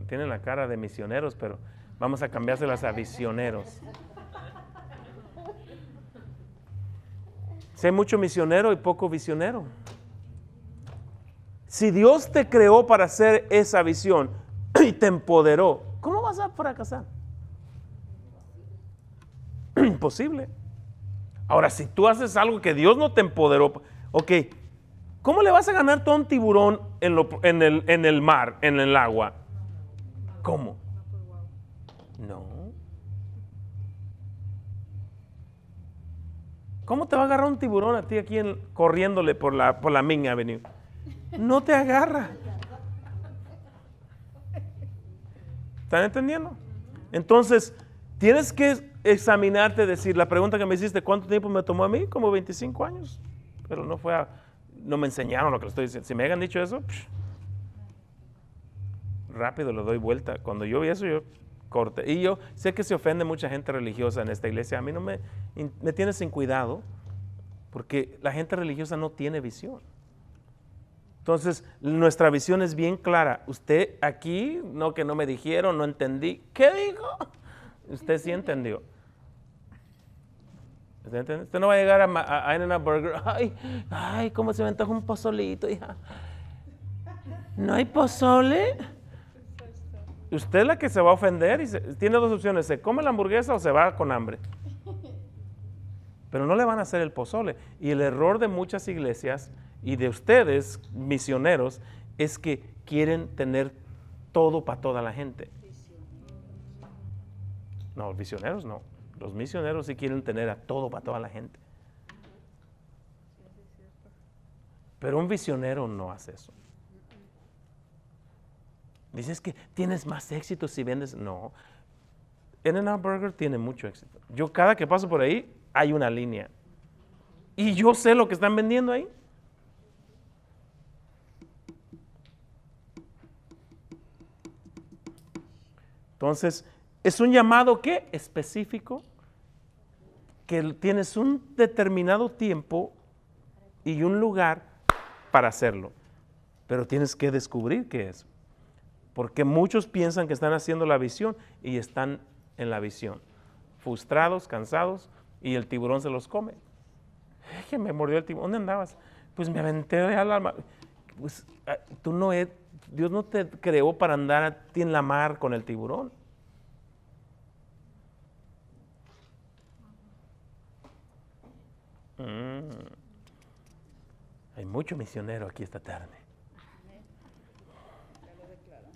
tienen la cara de misioneros, pero vamos a cambiárselas a visioneros. Sé mucho misionero y poco visionero. Si Dios te creó para hacer esa visión [clears throat] y te empoderó, ¿cómo vas a fracasar? [clears throat] Imposible. Ahora, si tú haces algo que Dios no te empoderó, ok, ¿cómo le vas a ganar todo un tiburón en, en el mar, en el agua? ¿Cómo? No. ¿Cómo te va a agarrar un tiburón a ti aquí corriéndole por la, por la Avenue? No te agarra. ¿Están entendiendo? Entonces, tienes que examinarte, decir, la pregunta que me hiciste, ¿cuánto tiempo me tomó a mí? Como 25 años. Pero no fue no me enseñaron lo que le estoy diciendo. Si me hayan dicho eso, rápido le doy vuelta. Cuando yo vi eso, yo corte. Y yo sé que se ofende mucha gente religiosa en esta iglesia. A mí no me, me tiene sin cuidado porque la gente religiosa no tiene visión. Entonces, nuestra visión es bien clara. Usted aquí, no que no me dijeron, no entendí. ¿Qué dijo? Usted sí entendió. ¿Usted, no va a llegar a, a, Burger. [laughs] Ay, ay, cómo se me un pozolito, ¿No hay pozole? usted es la que se va a ofender y tiene dos opciones, se come la hamburguesa o se va con hambre. Pero no le van a hacer el pozole. Y el error de muchas iglesias y de ustedes, misioneros, es que quieren tener todo para toda la gente. No, misioneros no. Los misioneros sí quieren tener a todo para toda la gente. Pero un visionero no hace eso. Dices que tienes más éxito si vendes. No. en n out Burger tiene mucho éxito. Yo cada que paso por ahí hay una línea. Y yo sé lo que están vendiendo ahí. Entonces, es un llamado ¿qué? específico, que tienes un determinado tiempo y un lugar para hacerlo. Pero tienes que descubrir qué es. Porque muchos piensan que están haciendo la visión y están en la visión. Frustrados, cansados y el tiburón se los come. Es que me mordió el tiburón. ¿Dónde andabas? Pues me aventé al alma. Pues, ah, tú no Dios no te creó para andar a ti en la mar con el tiburón. Mm. Hay mucho misionero aquí esta tarde.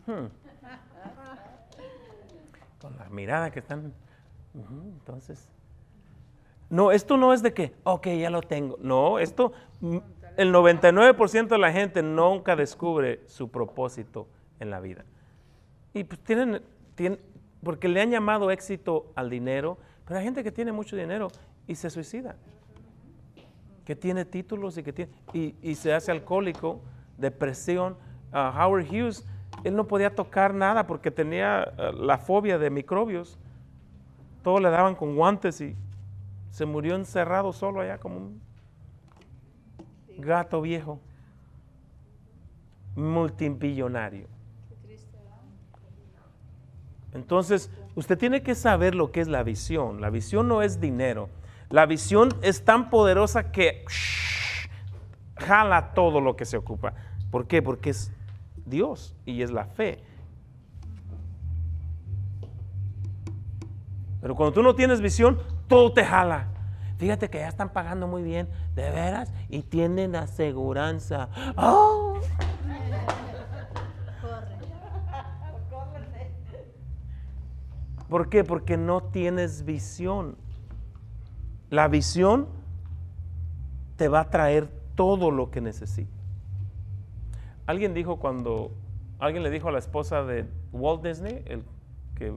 Hmm. Con la mirada que están. entonces. No, esto no es de que, ok, ya lo tengo. No, esto, mm, el 99% de la gente nunca descubre su propósito en la vida. Y pues tienen, tienen, porque le han llamado éxito al dinero, pero hay gente que tiene mucho dinero y se suicida. Que tiene títulos y que tiene, y, se hace alcohólico, depresión. Ah, Howard Hughes él no podía tocar nada porque tenía eh, la fobia de microbios. Todo le daban con guantes y se murió encerrado solo allá como un gato viejo, multimillonario. Entonces, usted tiene que saber lo que es la visión. La visión no es dinero. La visión es tan poderosa que jala todo lo que se ocupa. ¿Por qué? Porque es Dios y es la fe. Pero cuando tú no tienes visión, todo te jala. Fíjate que ya están pagando muy bien, de veras, y tienen aseguranza. ¡Oh! ¿Por qué? Porque no tienes visión. La visión te va a traer todo lo que necesitas. Alguien dijo cuando, alguien le dijo a la esposa de Walt Disney, el, que,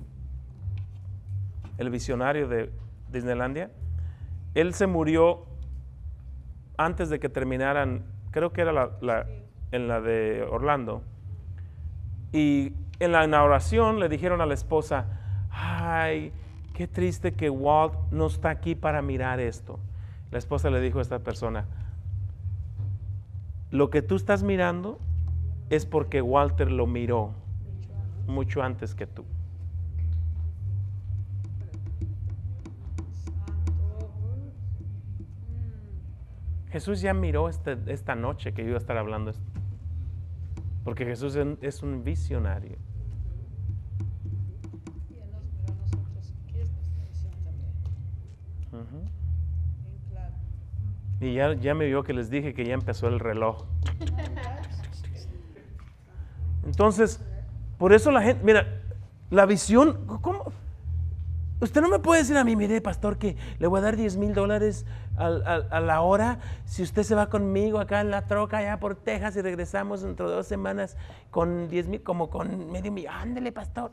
el visionario de Disneylandia, él se murió antes de que terminaran, creo que era la, en la de Orlando, y en la inauguración le dijeron a la esposa, ay, qué triste que Walt no está aquí para mirar esto. La esposa le dijo a esta persona, lo que tú estás mirando es porque Walter lo miró mucho antes que tú. Jesús ya miró este, esta noche que yo iba a estar hablando esto. Porque Jesús es un visionario. Y ya, ya me vio que les dije que ya empezó el reloj. [laughs] Entonces, por eso la gente, mira, la visión, ¿cómo? Usted no me puede decir a mí, mire, pastor, que le voy a dar 10 mil dólares a, la hora si usted se va conmigo acá en la troca, allá por Texas y regresamos dentro de dos semanas con 10 mil, como con medio millón. Ándele, pastor.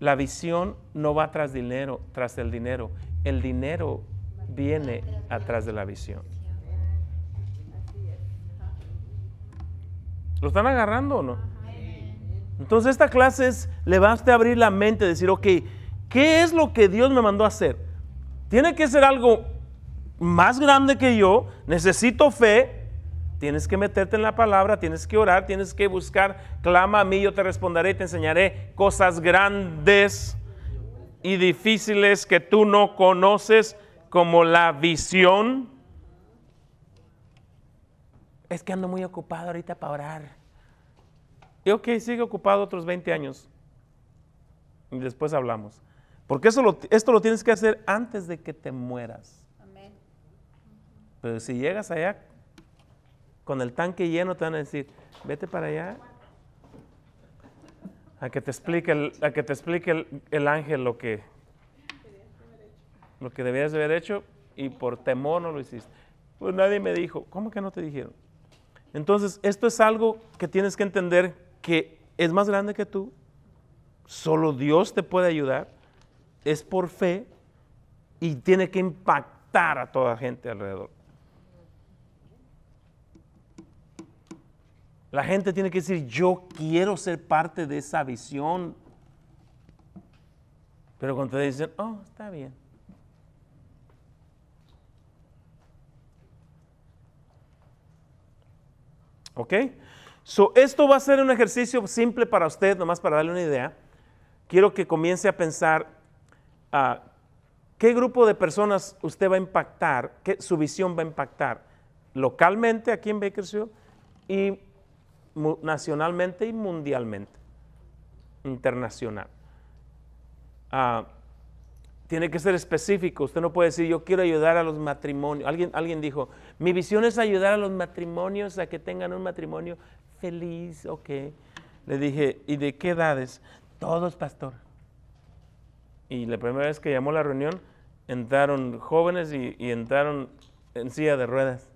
La visión no va tras dinero, tras el dinero. El dinero viene atrás de la visión. ¿Lo están agarrando o no? Entonces esta clase es, le vas a abrir la mente, decir, ok, ¿qué es lo que Dios me mandó a hacer? Tiene que ser algo más grande que yo, necesito fe, Tienes que meterte en la palabra, tienes que orar, tienes que buscar, clama a mí, yo te responderé te enseñaré cosas grandes y difíciles que tú no conoces como la visión. Es que ando muy ocupado ahorita para orar. Y ok, sigue ocupado otros 20 años. Y después hablamos. Porque eso esto lo tienes que hacer antes de que te mueras. Pero si llegas allá con el tanque lleno, te van a decir, vete para allá a que te explique que te explique el ángel lo que, lo que debías haber hecho y por temor no lo hiciste. Pues nadie me dijo, ¿cómo que no te dijeron? Entonces, esto es algo que tienes que entender que es más grande que tú, solo Dios te puede ayudar, es por fe y tiene que impactar a toda gente alrededor. La gente tiene que decir, yo quiero ser parte de esa visión. Pero cuando te dicen, oh, está bien, ¿Ok? esto va a ser un ejercicio simple para usted, nomás para darle una idea. Quiero que comience a pensar ah, qué grupo de personas usted va a impactar, qué, su visión va a impactar localmente aquí en Bakersfield y nacionalmente y mundialmente, internacional. Ah, tiene que ser específico. Usted no puede decir, yo quiero ayudar a los matrimonios. Alguien, alguien dijo, mi visión es ayudar a los matrimonios a que tengan un matrimonio feliz. Ok. Le dije, ¿y de qué edades? Todos, pastor. Y la primera vez que llamó a la reunión, entraron jóvenes y, entraron en silla de ruedas.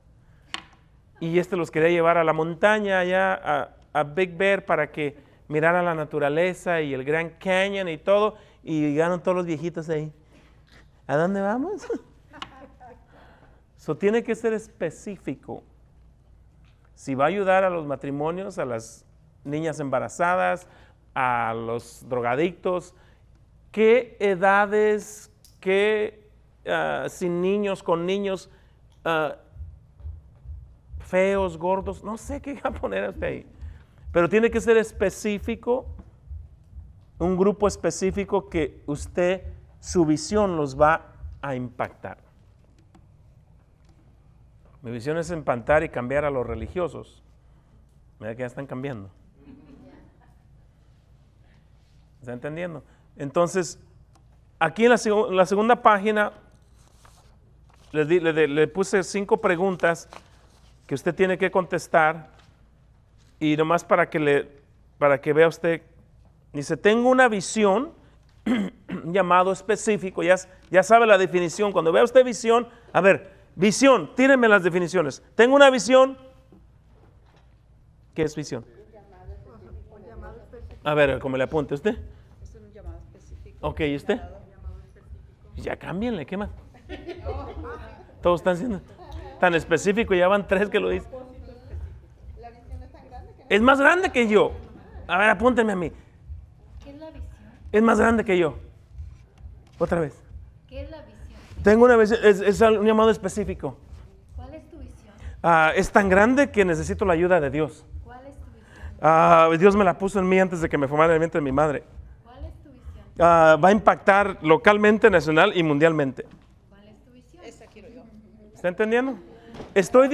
Y este los quería llevar a la montaña, allá a, Big Bear, para que miraran la naturaleza y el Gran Canyon y todo. Y llegaron todos los viejitos ahí. ¿A dónde vamos? Eso tiene que ser específico. Si va a ayudar a los matrimonios, a las niñas embarazadas, a los drogadictos, ¿qué edades, qué ah, sin niños, con niños, ah, feos, gordos, no sé qué va a poner usted ahí. Pero tiene que ser específico, un grupo específico que usted su visión los va a impactar. Mi visión es empantar y cambiar a los religiosos. Mira que ya están cambiando. ¿Está entendiendo? Entonces, aquí en la, segunda página le, puse cinco preguntas que usted tiene que contestar y nomás para que, le, para que vea usted, dice, tengo una visión [clears throat] un llamado específico, ya, ya sabe la definición. Cuando vea usted visión, a ver, visión, tírenme las definiciones. Tengo una visión. ¿Qué es visión? A ver, como le apunte usted. Es Ok, ¿y usted? Ya cámbienle, ¿qué más? Todos están siendo tan específico, ya van tres que lo dicen. Es más grande que yo. A ver, apúntenme a mí. Es más grande que yo. Otra vez. ¿Qué es la visión? Tengo una visión, es, un llamado específico. ¿Cuál es tu visión? Ah, es tan grande que necesito la ayuda de Dios. ¿Cuál es tu visión? Ah, Dios me la puso en mí antes de que me formara el vientre de mi madre. ¿Cuál es tu visión? Ah, va a impactar localmente, nacional y mundialmente. ¿Cuál es tu visión? Esa quiero yo. ¿Está entendiendo? Estoy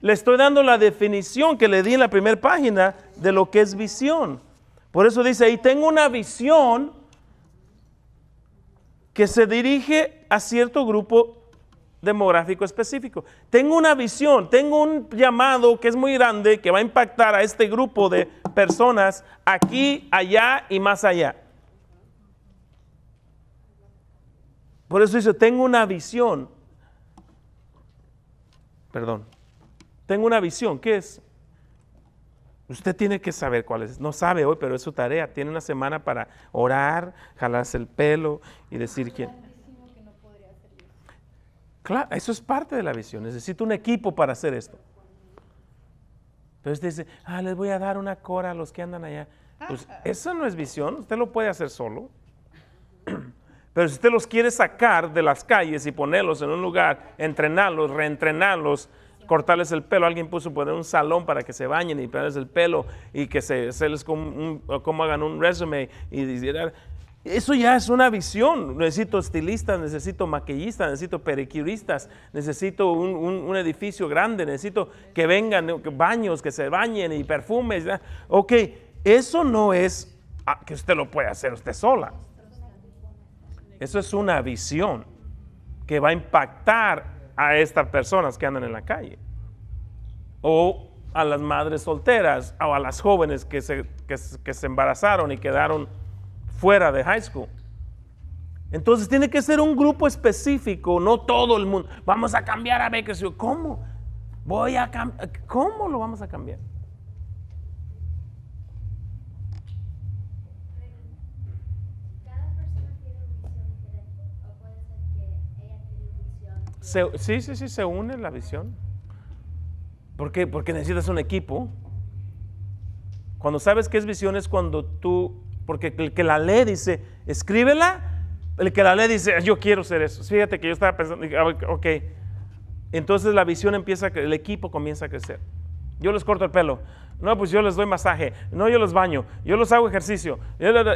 le estoy dando la definición que le di en la primera página de lo que es visión. Por eso dice, y tengo una visión que se dirige a cierto grupo demográfico específico. Tengo una visión, tengo un llamado que es muy grande, que va a impactar a este grupo de personas aquí, allá y más allá. Por eso dice, tengo una visión. Perdón. Tengo una visión. ¿Qué es? Usted tiene que saber cuál es. No sabe hoy, pero es su tarea. Tiene una semana para orar, jalarse el pelo y decir quién. Claro, eso es parte de la visión. Necesito un equipo para hacer esto. Entonces dice, ah, les voy a dar una cora a los que andan allá. Pues eso no es visión, usted lo puede hacer solo. [clears throat] Pero si usted los quiere sacar de las calles y ponerlos en un lugar, entrenarlos, reentrenarlos, cortarles el pelo. Alguien puso poner un salón para que se bañen y pegarles el pelo y que se, les como, hagan un resumen y, decir, ah, eso ya es una visión. Necesito estilistas, necesito maquillistas, necesito periquiristas, necesito un, edificio grande, necesito que vengan baños, que se bañen y perfumes. ¿ya? Ok, eso no es ah, que usted lo puede hacer usted sola. Eso es una visión que va a impactar a estas personas que andan en la calle. O a las madres solteras o a las jóvenes que se, embarazaron y quedaron fuera de high school. Entonces tiene que ser un grupo específico, no todo el mundo. Vamos a cambiar a Bakersfield. ¿Cómo? Voy a ¿Cómo lo vamos a cambiar? sí, sí, sí, se une la visión. ¿Por qué? Porque necesitas un equipo. Cuando sabes qué es visión es cuando tú, porque el que la lee dice, escríbela, el que la lee dice, yo quiero ser eso. Fíjate que yo estaba pensando, ah, ok, entonces la visión empieza, el equipo comienza a crecer. Yo les corto el pelo. No, pues yo les doy masaje. No, yo los baño. Yo los hago ejercicio.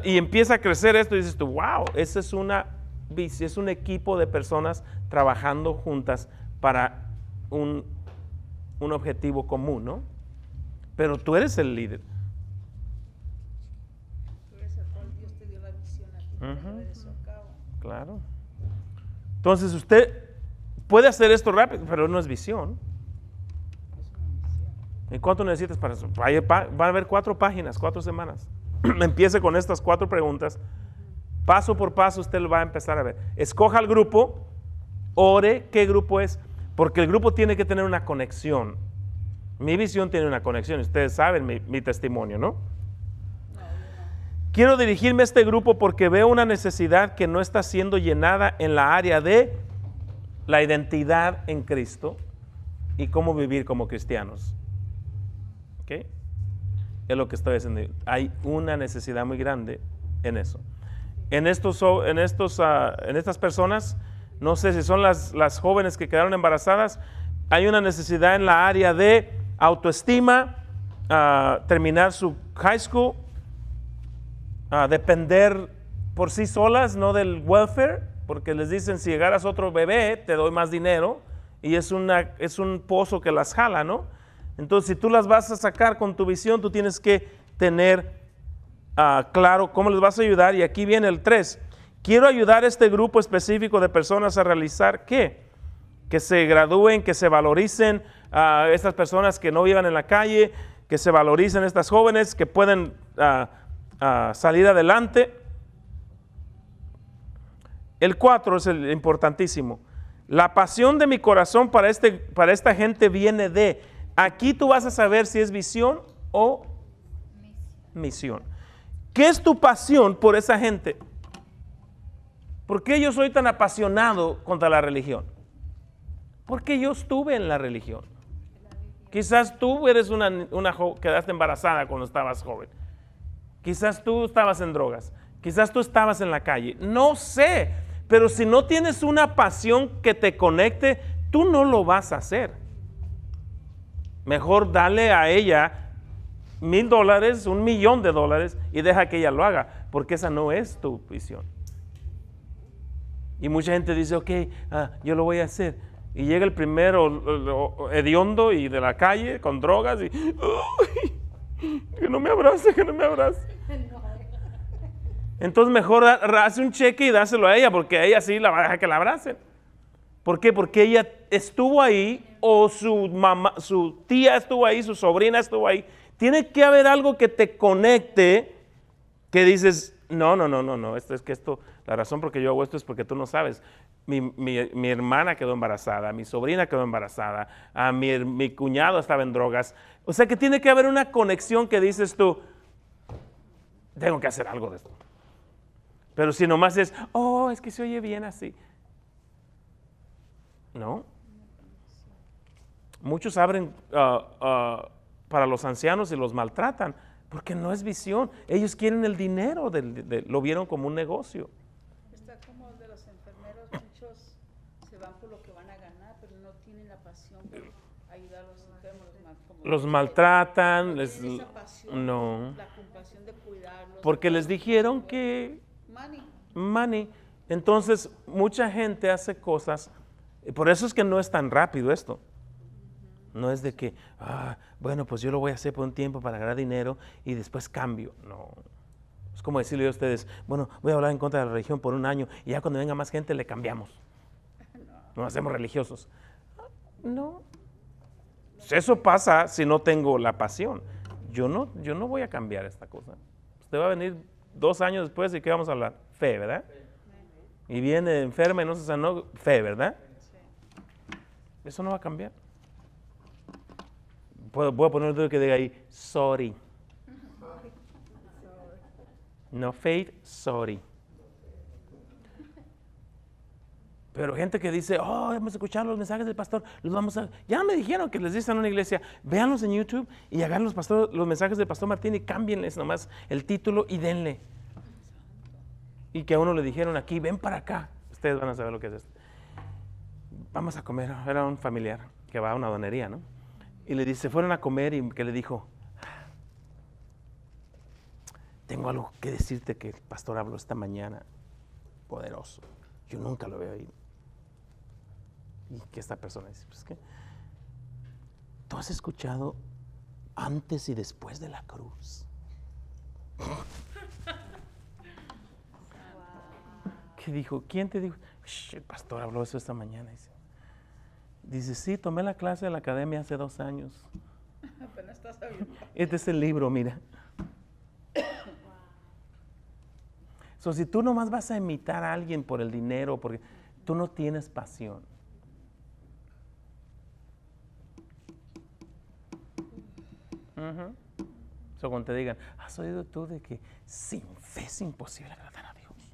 Y empieza a crecer esto y dices tú, wow, esa es una es un equipo de personas trabajando juntas para un, un objetivo común, ¿no? Pero tú eres el líder. Claro. Entonces usted puede hacer esto rápido, pero no es visión. ¿Y cuánto necesitas para eso? Va a haber cuatro páginas, cuatro semanas. [clears throat] Empiece con estas cuatro preguntas Paso por paso usted va a empezar a ver. Escoja el grupo, ore qué grupo es, porque el grupo tiene que tener una conexión. Mi visión tiene una conexión, ustedes saben mi, testimonio, ¿no? Quiero dirigirme a este grupo porque veo una necesidad que no está siendo llenada en la área de la identidad en Cristo y cómo vivir como cristianos. ¿Ok? Es lo que estoy diciendo Hay una necesidad muy grande en eso en, estos, en, estos, ah, en estas personas, no sé si son las, las jóvenes que quedaron embarazadas, hay una necesidad en la área de autoestima, ah, terminar su high school, ah, depender por sí solas, no del welfare, porque les dicen si llegaras otro bebé te doy más dinero y es, una, es un pozo que las jala, ¿no? Entonces si tú las vas a sacar con tu visión, tú tienes que tener Ah, claro cómo les vas a ayudar. Y aquí viene el 3. Quiero ayudar a este grupo específico de personas a realizar qué? Que se gradúen, que se valoricen a ah, estas personas que no vivan en la calle, que se valoricen estas jóvenes que pueden ah, salir adelante. El 4 es el importantísimo. La pasión de mi corazón para, este, para esta gente viene de... Aquí tú vas a saber si es visión o misión. ¿Qué es tu pasión por esa gente? ¿Por qué yo soy tan apasionado contra la religión? Porque yo estuve en la religión. Quizás tú eres una, una quedaste embarazada cuando estabas joven. Quizás tú estabas en drogas. Quizás tú estabas en la calle. No sé. Pero si no tienes una pasión que te conecte, tú no lo vas a hacer. Mejor dale a ella mil dólares, un millón de dólares y deja que ella lo haga, porque esa no es tu visión. Y mucha gente dice, ok, ah, yo lo voy a hacer. Y llega el primero hediondo y de la calle con drogas y que no me abrace, que no me abrace. Entonces mejor hace un cheque y dáselo a ella, porque ella sí la va a dejar que la abrace. ¿Por qué? Porque ella estuvo ahí, o su mamá, su tía estuvo ahí, su sobrina estuvo ahí, tiene que haber algo que te conecte que dices, no, no, no, no, no, esto es que esto, la razón por que yo hago esto es porque tú no sabes. Mi, hermana quedó embarazada, mi sobrina quedó embarazada, a mi, cuñado estaba en drogas. O sea que tiene que haber una conexión que dices tú, tengo que hacer algo de esto. Pero si nomás es, oh, es que se oye bien así. No. Muchos abren ah, ah, para los ancianos y los maltratan, porque no es visión. Ellos quieren el dinero, del, de, lo vieron como un negocio. Está como de los enfermeros, muchos se van por lo que van a ganar, pero no tienen la pasión de ayudar a los enfermos. Como los maltratan, no les... Esa pasión, La compasión de cuidarlos. Porque les dijeron que... Money. Money. Entonces, mucha gente hace cosas, por eso es que no es tan rápido esto. No es de que, ah, bueno, pues yo lo voy a hacer por un tiempo para ganar dinero y después cambio. No. Es como decirle a ustedes, bueno, voy a hablar en contra de la religión por un año y ya cuando venga más gente le cambiamos. No. Nos hacemos religiosos. No. Pues eso pasa si no tengo la pasión. Yo no, yo no voy a cambiar esta cosa. Usted pues va a venir dos años después y ¿qué vamos a hablar? Fe, ¿verdad? Y viene enferma y no se sanó, fe, ¿verdad? Eso no va a cambiar voy a poner lo que diga ahí, sorry. No faith, sorry. Pero gente que dice, oh, hemos escuchado los mensajes del pastor, los vamos a... Ya me dijeron que les dicen a una iglesia, véanlos en YouTube y hagan los, los mensajes del pastor Martín y cámbienles nomás el título y denle. Y que a uno le dijeron aquí, ven para acá. Ustedes van a saber lo que es esto. Vamos a comer. Era un familiar que va a una donería, ¿no? Y le dice, fueron a comer y que le dijo, tengo algo que decirte que el pastor habló esta mañana, poderoso. Yo nunca lo veo ahí. Y que esta persona dice, pues que, tú has escuchado antes y después de la cruz. [laughs] ¿Qué dijo? ¿Quién te dijo? el pastor habló eso esta mañana. Dice, Dice, sí, tomé la clase de la academia hace dos años. [laughs] Apenas estás este es el libro, mira. So, si tú nomás vas a imitar a alguien por el dinero, porque tú no tienes pasión. Uh so, cuando te digan, ¿has oído tú de que sin fe es imposible agradar a Dios?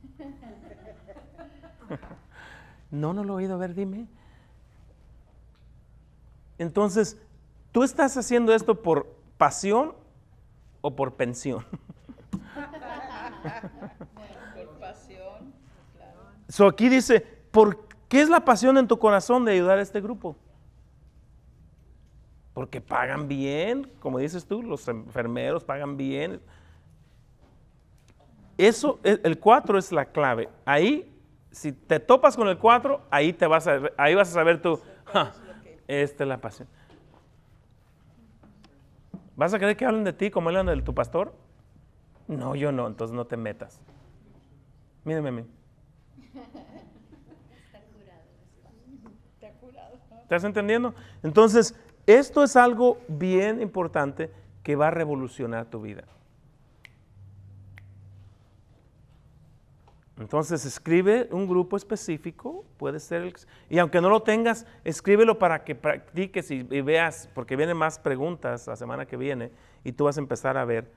[laughs] no, no lo he oído. A ver, dime. Entonces, ¿tú estás haciendo esto por pasión o por pensión? por pasión. aquí dice, ¿por qué es la pasión en tu corazón de ayudar a este grupo? Porque pagan bien, como dices tú, los enfermeros pagan bien. Eso, el 4 es la clave. Ahí, si te topas con el 4, ahí, te vas a, ahí vas a saber tú, esta es la pasión. ¿Vas a creer que hablen de ti como hablan de tu pastor? No, yo no, entonces no te metas. Mírame a mí. ¿Estás entendiendo? Entonces, esto es algo bien importante que va a revolucionar tu vida. Entonces escribe un grupo específico, puede ser, el, y aunque no lo tengas, escríbelo para que practiques y, veas, porque vienen más preguntas la semana que viene y tú vas a empezar a ver.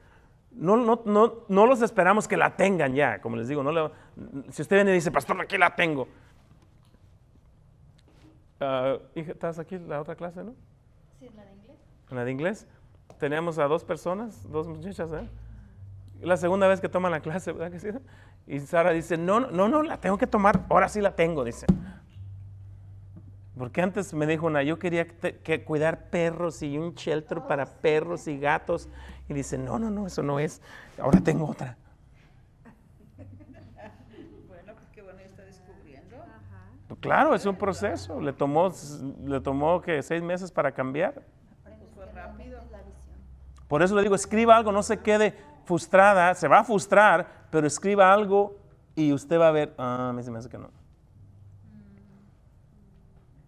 No, no, no, no los esperamos que la tengan ya, como les digo, no le, si usted viene y dice, pastor, aquí la tengo. Uh, ¿Estás aquí en la otra clase, no? Sí, la de inglés. En la de inglés. Teníamos a dos personas, dos muchachas, ¿eh? La segunda vez que toman la clase, ¿verdad que sí? Y Sara dice, no, no, no, la tengo que tomar, ahora sí la tengo, dice. Porque antes me dijo una, yo quería que, cuidar perros y un shelter para oh, perros y gatos. Y dice, no, no, no, eso no es, ahora tengo otra. [laughs] Bueno, pues bueno, está descubriendo. Pues claro, es un proceso, le tomó, le tomó que seis meses para cambiar. Pues Por eso le digo, escriba algo, no se quede frustrada, se va a frustrar, pero escriba algo y usted va a ver, ah, a mí me hace que no.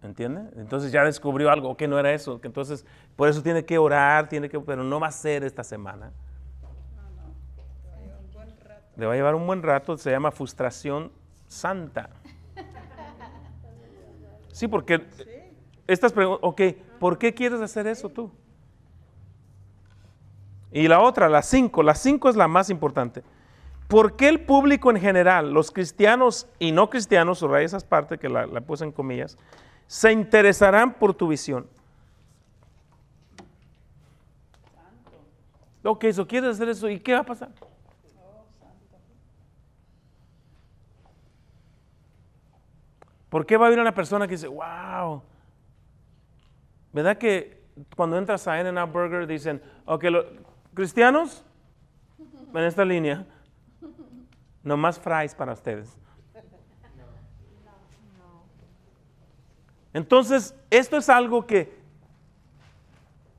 ¿Entiende? Entonces ya descubrió algo que no era eso. Que entonces, por eso tiene que orar, tiene que, pero no va a ser esta semana. Le va a llevar un buen rato, se llama frustración santa. Sí, porque estas preguntas, ok, ¿por qué quieres hacer eso tú? Y la otra, las cinco, las cinco es la más importante. ¿Por qué el público en general, los cristianos y no cristianos, sobre esas partes que la, puse en comillas, se interesarán por tu visión? Ok, eso quieres hacer eso, ¿y qué va a pasar? ¿Por qué va a haber una persona que dice, wow? ¿Verdad que cuando entras a in Burger dicen, ok, los cristianos, en esta línea, no más fries para ustedes. Entonces, esto es algo que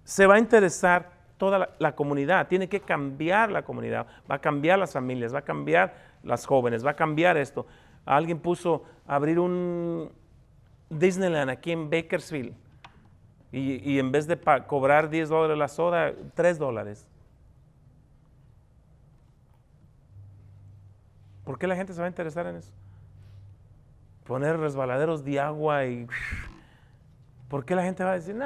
se va a interesar toda la, comunidad, tiene que cambiar la comunidad, va a cambiar las familias, va a cambiar las jóvenes, va a cambiar esto. Alguien puso abrir un Disneyland aquí en Bakersfield y, y en vez de cobrar 10 dólares la soda, 3 dólares. ¿Por qué la gente se va a interesar en eso? Poner resbaladeros de agua y... ¿Por qué la gente va a decir, no,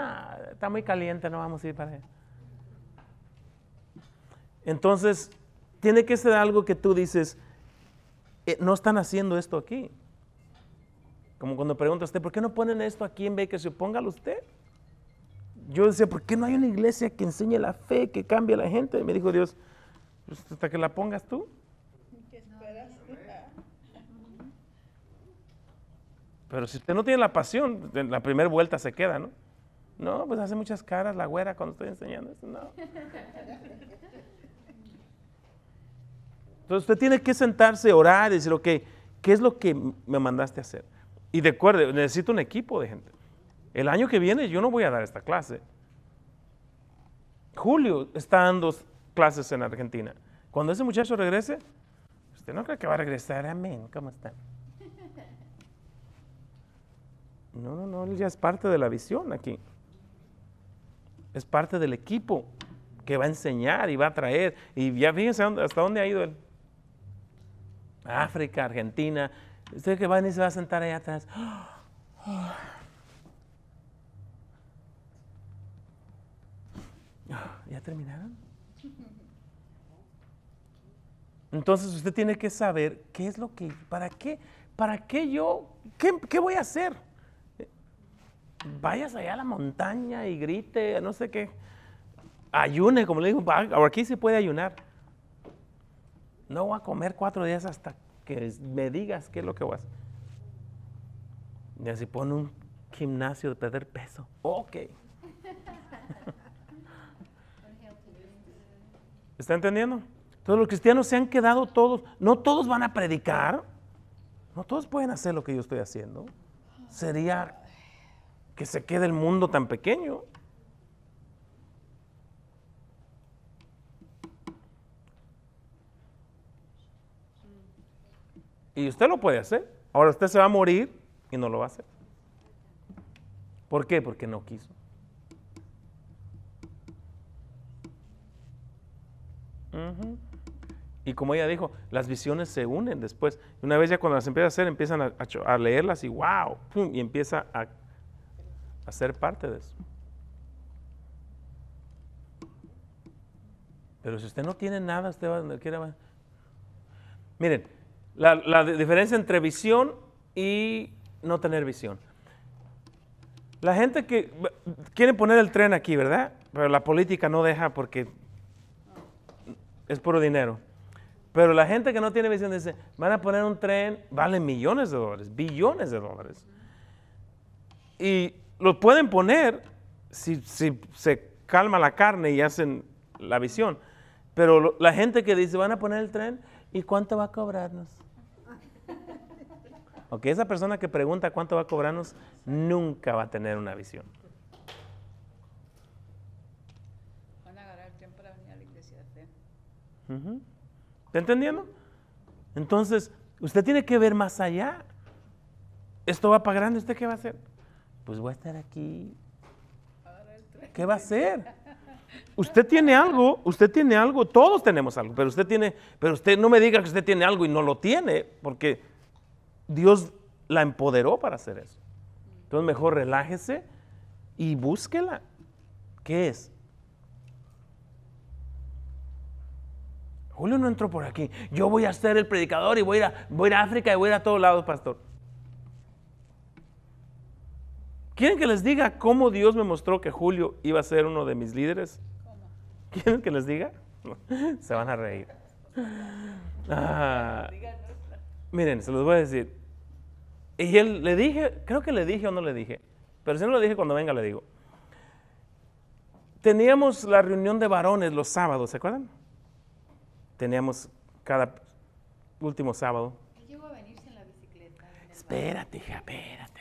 está muy caliente, no vamos a ir para allá? Entonces, tiene que ser algo que tú dices, eh, no están haciendo esto aquí. Como cuando pregunta usted, ¿por qué no ponen esto aquí en que se Póngalo usted. Yo decía, ¿por qué no hay una iglesia que enseñe la fe, que cambie a la gente? Y me dijo Dios, pues, hasta que la pongas tú. Pero si usted no tiene la pasión, en la primera vuelta se queda, ¿no? No, pues hace muchas caras la güera cuando estoy enseñando eso, no. Entonces usted tiene que sentarse, orar y decir, ok, ¿qué es lo que me mandaste a hacer? Y de acuerdo, necesito un equipo de gente. El año que viene yo no voy a dar esta clase. Julio está dando clases en Argentina. Cuando ese muchacho regrese, usted no cree que va a regresar, amén, ¿cómo está? No, no, no, él ya es parte de la visión aquí. Es parte del equipo que va a enseñar y va a traer. Y ya fíjense hasta dónde ha ido él. África, Argentina. Usted que va y se va a sentar allá atrás. [gasps] ¿Ya terminaron? Entonces usted tiene que saber qué es lo que, para qué, para qué yo, qué, qué voy a hacer vayas allá a la montaña y grite, no sé qué. Ayune, como le digo, aquí se puede ayunar. No voy a comer cuatro días hasta que me digas qué es lo que vas. Y así pone un gimnasio de perder peso. Ok. [laughs] ¿Está entendiendo? Todos los cristianos se han quedado todos, no todos van a predicar, no todos pueden hacer lo que yo estoy haciendo. Sería que se quede el mundo tan pequeño. Y usted lo puede hacer. Ahora usted se va a morir y no lo va a hacer. ¿Por qué? Porque no quiso. Y como ella dijo, las visiones se unen después. Una vez ya cuando las empieza a hacer, empiezan a, leerlas y wow, y empieza a Hacer parte de eso. Pero si usted no tiene nada, usted va donde quiera. Miren, la, diferencia entre visión y no tener visión. La gente que quiere poner el tren aquí, ¿verdad? Pero la política no deja porque es puro dinero. Pero la gente que no tiene visión dice, van a poner un tren, vale millones de dólares, billones de dólares. Y lo pueden poner si, se calma la carne y hacen la visión. Pero la gente que dice, van a poner el tren, ¿y cuánto va a cobrarnos? Ok, esa persona que pregunta cuánto va a cobrarnos nunca va a tener una visión. Van a agarrar el para venir a la iglesia ¿Está entendiendo? Entonces, usted tiene que ver más allá. Esto va para grande, ¿usted qué va a hacer? pues voy a estar aquí. ¿Qué va a hacer? Usted tiene algo, usted tiene algo, todos tenemos algo, pero usted tiene, pero usted no me diga que usted tiene algo y no lo tiene, porque Dios la empoderó para hacer eso. Entonces mejor relájese y búsquela. ¿Qué es? Julio no entró por aquí. Yo voy a ser el predicador y voy a ir a África y voy a ir a todos lados, pastor. ¿Quieren que les diga cómo Dios me mostró que Julio iba a ser uno de mis líderes? ¿Quieren que les diga? [laughs] se van a reír. Ah, miren, se los voy a decir. Y él le dije, creo que le dije o no le dije, pero si no lo dije cuando venga le digo. Teníamos la reunión de varones los sábados, ¿se acuerdan? Teníamos cada último sábado. Él llegó a venirse en la bicicleta. espérate, hija, espérate.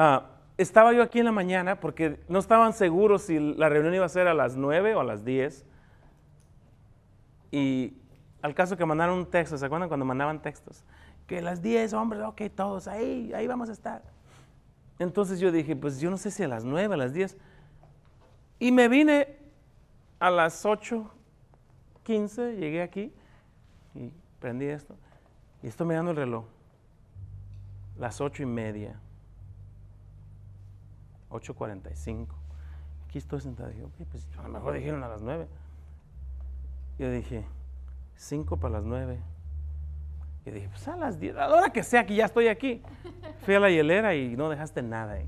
Ah, estaba yo aquí en la mañana porque no estaban seguros si la reunión iba a ser a las 9 o a las 10. Y al caso que mandaron un texto, ¿se acuerdan cuando mandaban textos? Que a las 10, hombres, ok, todos, ahí, ahí vamos a estar. Entonces yo dije, pues yo no sé si a las 9, a las 10. Y me vine a las ocho 15, llegué aquí y prendí esto. Y estoy mirando el reloj. Las ocho y media. 8.45. Aquí estoy sentado. Dije, pues, a lo mejor dijeron a las 9. Yo dije, 5 para las 9. Y dije, pues a las 10, ahora que sea que ya estoy aquí. Fui a la hielera y no dejaste nada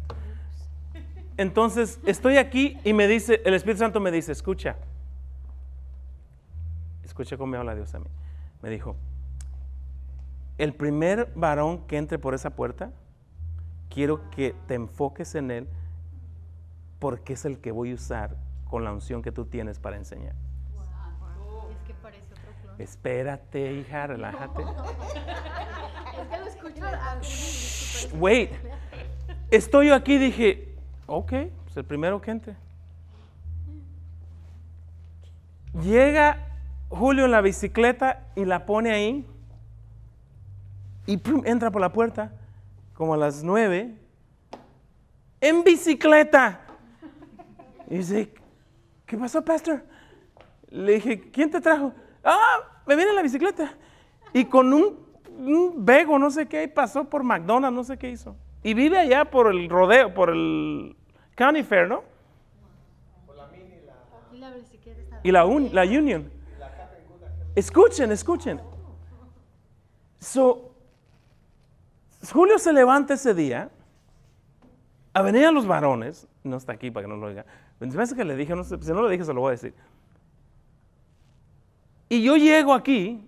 Entonces estoy aquí y me dice, el Espíritu Santo me dice, escucha, escucha cómo me habla Dios a mí. Me dijo, el primer varón que entre por esa puerta, quiero que te enfoques en él porque es el que voy a usar con la unción que tú tienes para enseñar. Espérate, hija, relájate. [laughs] es que lo escucho a Wait. Estoy yo aquí dije, ok, es pues el primero que entre. Llega Julio en la bicicleta y la pone ahí y entra por la puerta como a las nueve en bicicleta. Y dice, ¿qué pasó, pastor? Le dije, ¿quién te trajo? Ah, me viene la bicicleta. Y con un, vego, no sé qué, pasó por McDonald's, no sé qué hizo. Y vive allá por el rodeo, por el County Fair, ¿no? Y la, un, la Union. Escuchen, escuchen. So, Julio se levanta ese día a venir a los varones, no está aquí para que no lo diga, me parece que le dije, no sé, si no le dije se lo voy a decir. Y yo llego aquí,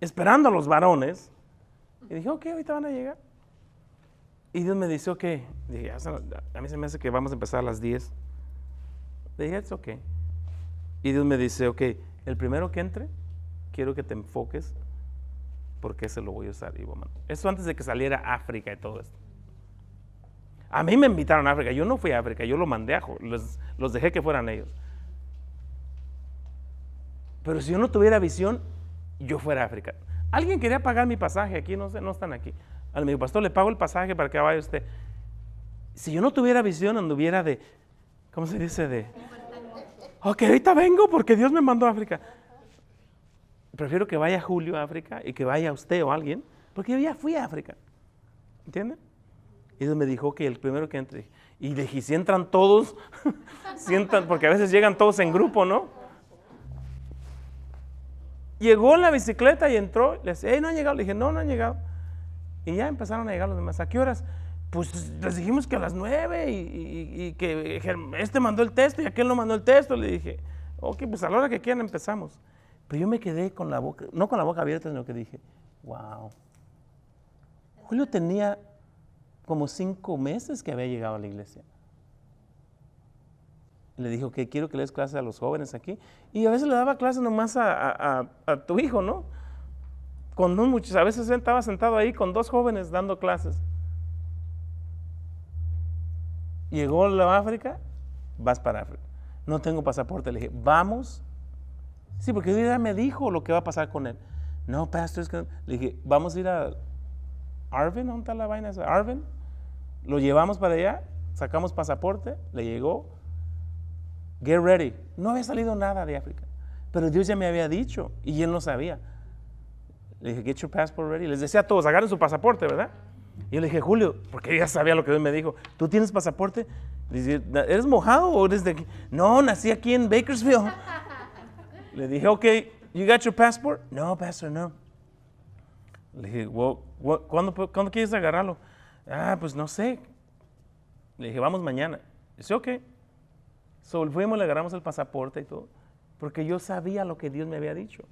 esperando a los varones, y dije, ok, ahorita van a llegar. Y Dios me dice, ok, dije, a mí se me hace que vamos a empezar a las 10. Le dije, it's ok. Y Dios me dice, ok, el primero que entre, quiero que te enfoques porque ese lo voy a usar. eso antes de que saliera África y todo esto. A mí me invitaron a África, yo no fui a África, yo lo mandé a, los, los dejé que fueran ellos. Pero si yo no tuviera visión, yo fuera a África. Alguien quería pagar mi pasaje aquí, no, sé, no están aquí. Al mi pastor, le pago el pasaje para que vaya usted. Si yo no tuviera visión, anduviera de, ¿cómo se dice? De, ok, ahorita vengo porque Dios me mandó a África. Prefiero que vaya Julio a África y que vaya usted o alguien, porque yo ya fui a África. ¿Entienden? Y me dijo, que el primero que entre. Y le dije, si entran todos, [laughs] sientan, porque a veces llegan todos en grupo, ¿no? Llegó en la bicicleta y entró. Le dije, hey, no han llegado. Le dije, no, no han llegado. Y ya empezaron a llegar los demás. ¿A qué horas? Pues les dijimos que a las nueve y, y que este mandó el texto y aquel no mandó el texto. Le dije, ok, pues a la hora que quieran empezamos. Pero yo me quedé con la boca, no con la boca abierta, sino que dije, wow. Julio tenía como cinco meses que había llegado a la iglesia. Le dijo que quiero que le des clases a los jóvenes aquí. Y a veces le daba clases nomás a, tu hijo, ¿no? Con un a veces estaba sentado ahí con dos jóvenes dando clases. Llegó a África, vas para África. No tengo pasaporte. Le dije, vamos. Sí, porque Dios ya me dijo lo que va a pasar con él. No, pastor, Le dije, vamos a ir a Arvin, ¿dónde está la vaina esa? Arvin, lo llevamos para allá, sacamos pasaporte, le llegó, get ready. No había salido nada de África, pero Dios ya me había dicho y él no sabía. Le dije, get your passport ready. Les decía a todos, agarren su pasaporte, ¿verdad? Y yo le dije, Julio, porque ya sabía lo que Dios me dijo, ¿tú tienes pasaporte? Le dije, ¿eres mojado o eres de aquí? No, nací aquí en Bakersfield. [laughs] le dije, ok, you got your passport? No, pastor, no. Le dije, wow, ¿cuándo, quieres agarrarlo? Ah, pues no sé. Le dije, vamos mañana. Dice, ok. So, fuimos, le agarramos el pasaporte y todo, porque yo sabía lo que Dios me había dicho.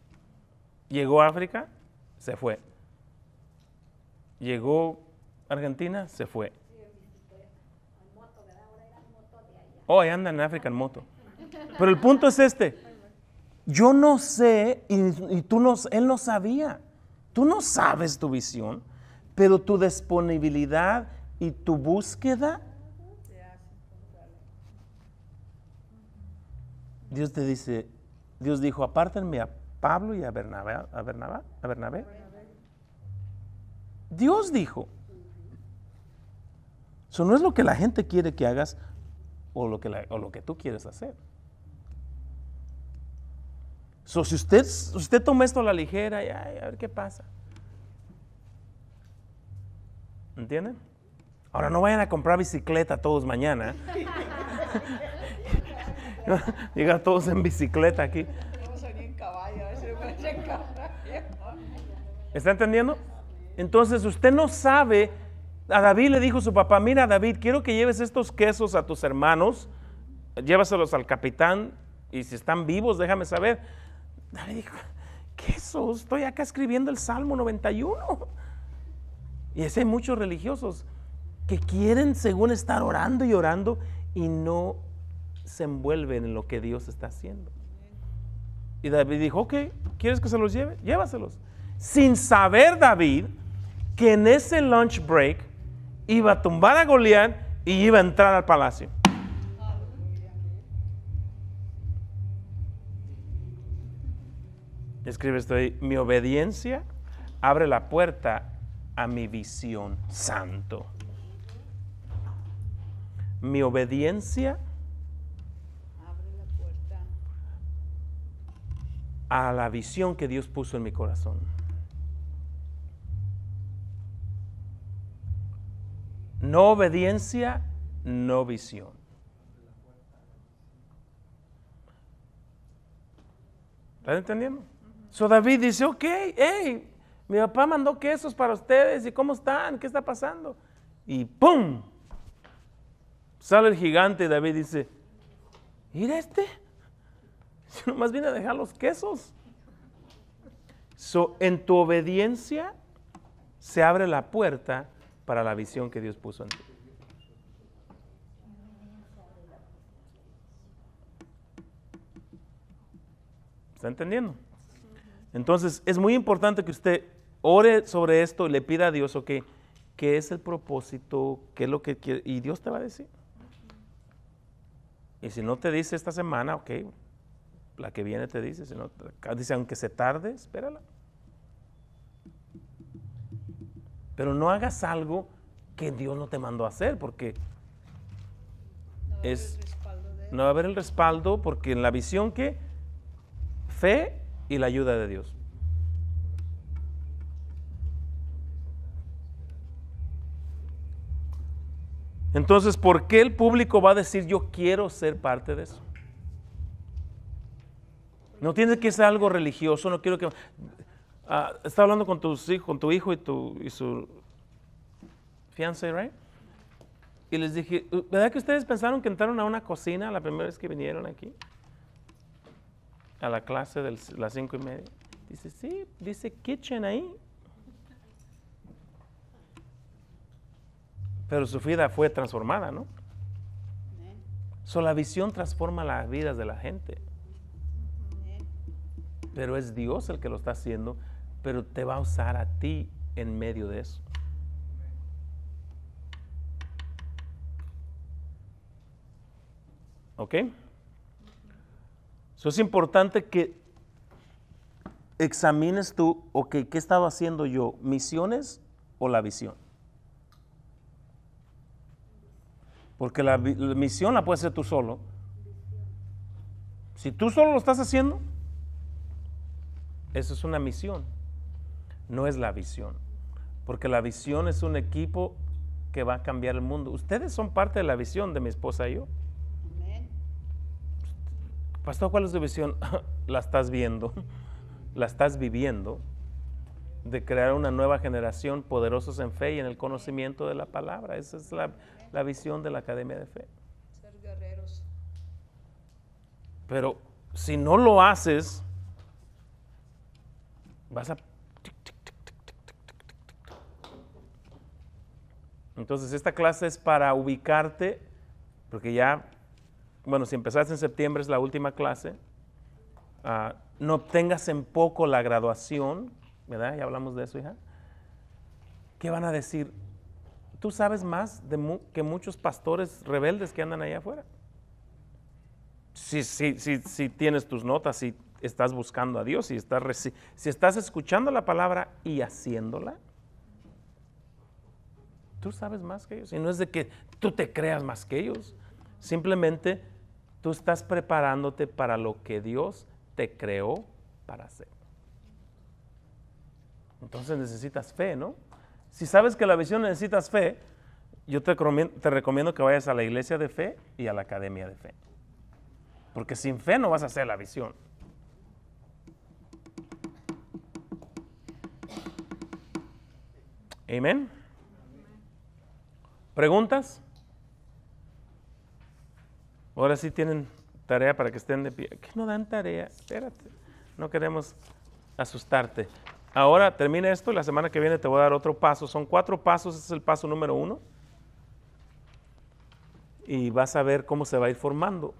Llegó a África, se fue. Llegó a Argentina, se fue. Oh, ahí andan en África en moto. Pero el punto es este. Yo no sé y, tú no, él no sabía. Tú no sabes tu visión, pero tu disponibilidad y tu búsqueda. Dios te dice, Dios dijo, apártenme a Pablo y a Bernabé. Dios dijo. Eso no es lo que la gente quiere que hagas o lo que tú quieres hacer. So, si usted, usted toma esto a la ligera, y, a ver qué pasa. ¿Entienden? Ahora no vayan a comprar bicicleta todos mañana. Llegan [laughs] todos en bicicleta aquí. ¿Está entendiendo? Entonces usted no sabe, a David le dijo su papá, mira David, quiero que lleves estos quesos a tus hermanos, llévaselos al capitán y si están vivos déjame saber. David dijo, ¿qué eso? Estoy acá escribiendo el Salmo 91. Y ese hay muchos religiosos que quieren, según estar orando y orando, y no se envuelven en lo que Dios está haciendo. Y David dijo, ok, ¿quieres que se los lleve? Llévaselos. Sin saber David que en ese lunch break iba a tumbar a Goliat y iba a entrar al palacio. escribe esto ahí, mi obediencia abre la puerta a mi visión santo. Mi obediencia abre la puerta a la visión que Dios puso en mi corazón. No obediencia, no visión. ¿Están entendiendo? So David dice, ok, hey, mi papá mandó quesos para ustedes y cómo están, qué está pasando. Y ¡pum! Sale el gigante y David dice, ¿y este, [laughs] yo nomás vine a dejar los quesos. en tu obediencia se abre la puerta para la visión que Dios puso en ti. ¿Está entendiendo? Entonces, es muy importante que usted ore sobre esto y le pida a Dios, ok, ¿qué es el propósito? ¿Qué es lo que quiere? Y Dios te va a decir. Y si no te dice esta semana, ok, la que viene te dice, si no, dice, aunque se tarde, espérala. Pero no hagas algo que Dios no te mandó a hacer, porque es, no va a haber el respaldo, porque en la visión que fe y la ayuda de Dios. Entonces, ¿por qué el público va a decir yo quiero ser parte de eso? No tiene que ser algo religioso, no quiero que... Estaba ah, está hablando con tus con tu hijo y, tu, y su fiancé, ¿right? Y les dije, ¿verdad que ustedes pensaron que entraron a una cocina la primera vez que vinieron aquí? a la clase de las cinco y media. Dice, sí, dice kitchen ahí. Pero su vida fue transformada, ¿no? So, la visión transforma las vidas de la gente. Pero es Dios el que lo está haciendo, pero te va a usar a ti en medio de eso. ¿Ok? Eso es importante que examines tú, ok, ¿qué estaba haciendo yo? ¿Misiones o la visión? Porque la, la misión la puedes hacer tú solo. Si tú solo lo estás haciendo, eso es una misión, no es la visión. Porque la visión es un equipo que va a cambiar el mundo. Ustedes son parte de la visión de mi esposa y yo. Pastor, ¿cuál es tu visión? [laughs] la estás viendo, [laughs] la estás viviendo, de crear una nueva generación poderosos en fe y en el conocimiento de la palabra. Esa es la, visión de la Academia de Fe. Ser guerreros. Pero si no lo haces, vas a... Entonces esta clase es para ubicarte, porque ya bueno, si empezaste en septiembre es la última clase, ah, no obtengas en poco la graduación, ¿verdad? Ya hablamos de eso, hija. ¿Qué van a decir? Tú sabes más de que muchos pastores rebeldes que andan ahí afuera. Si, si, si, si tienes tus notas, si estás buscando a Dios, si estás, si estás escuchando la palabra y haciéndola, tú sabes más que ellos. Y no es de que tú te creas más que ellos. Simplemente Tú estás preparándote para lo que Dios te creó para hacer. Entonces necesitas fe, ¿no? Si sabes que la visión necesitas fe, yo te recomiendo, te recomiendo que vayas a la iglesia de fe y a la academia de fe. Porque sin fe no vas a hacer la visión. Amén. ¿Preguntas? Ahora sí tienen tarea para que estén de pie. ¿Qué no dan tarea? Espérate. No queremos asustarte. Ahora termina esto y la semana que viene te voy a dar otro paso. Son cuatro pasos, este es el paso número uno. Y vas a ver cómo se va a ir formando.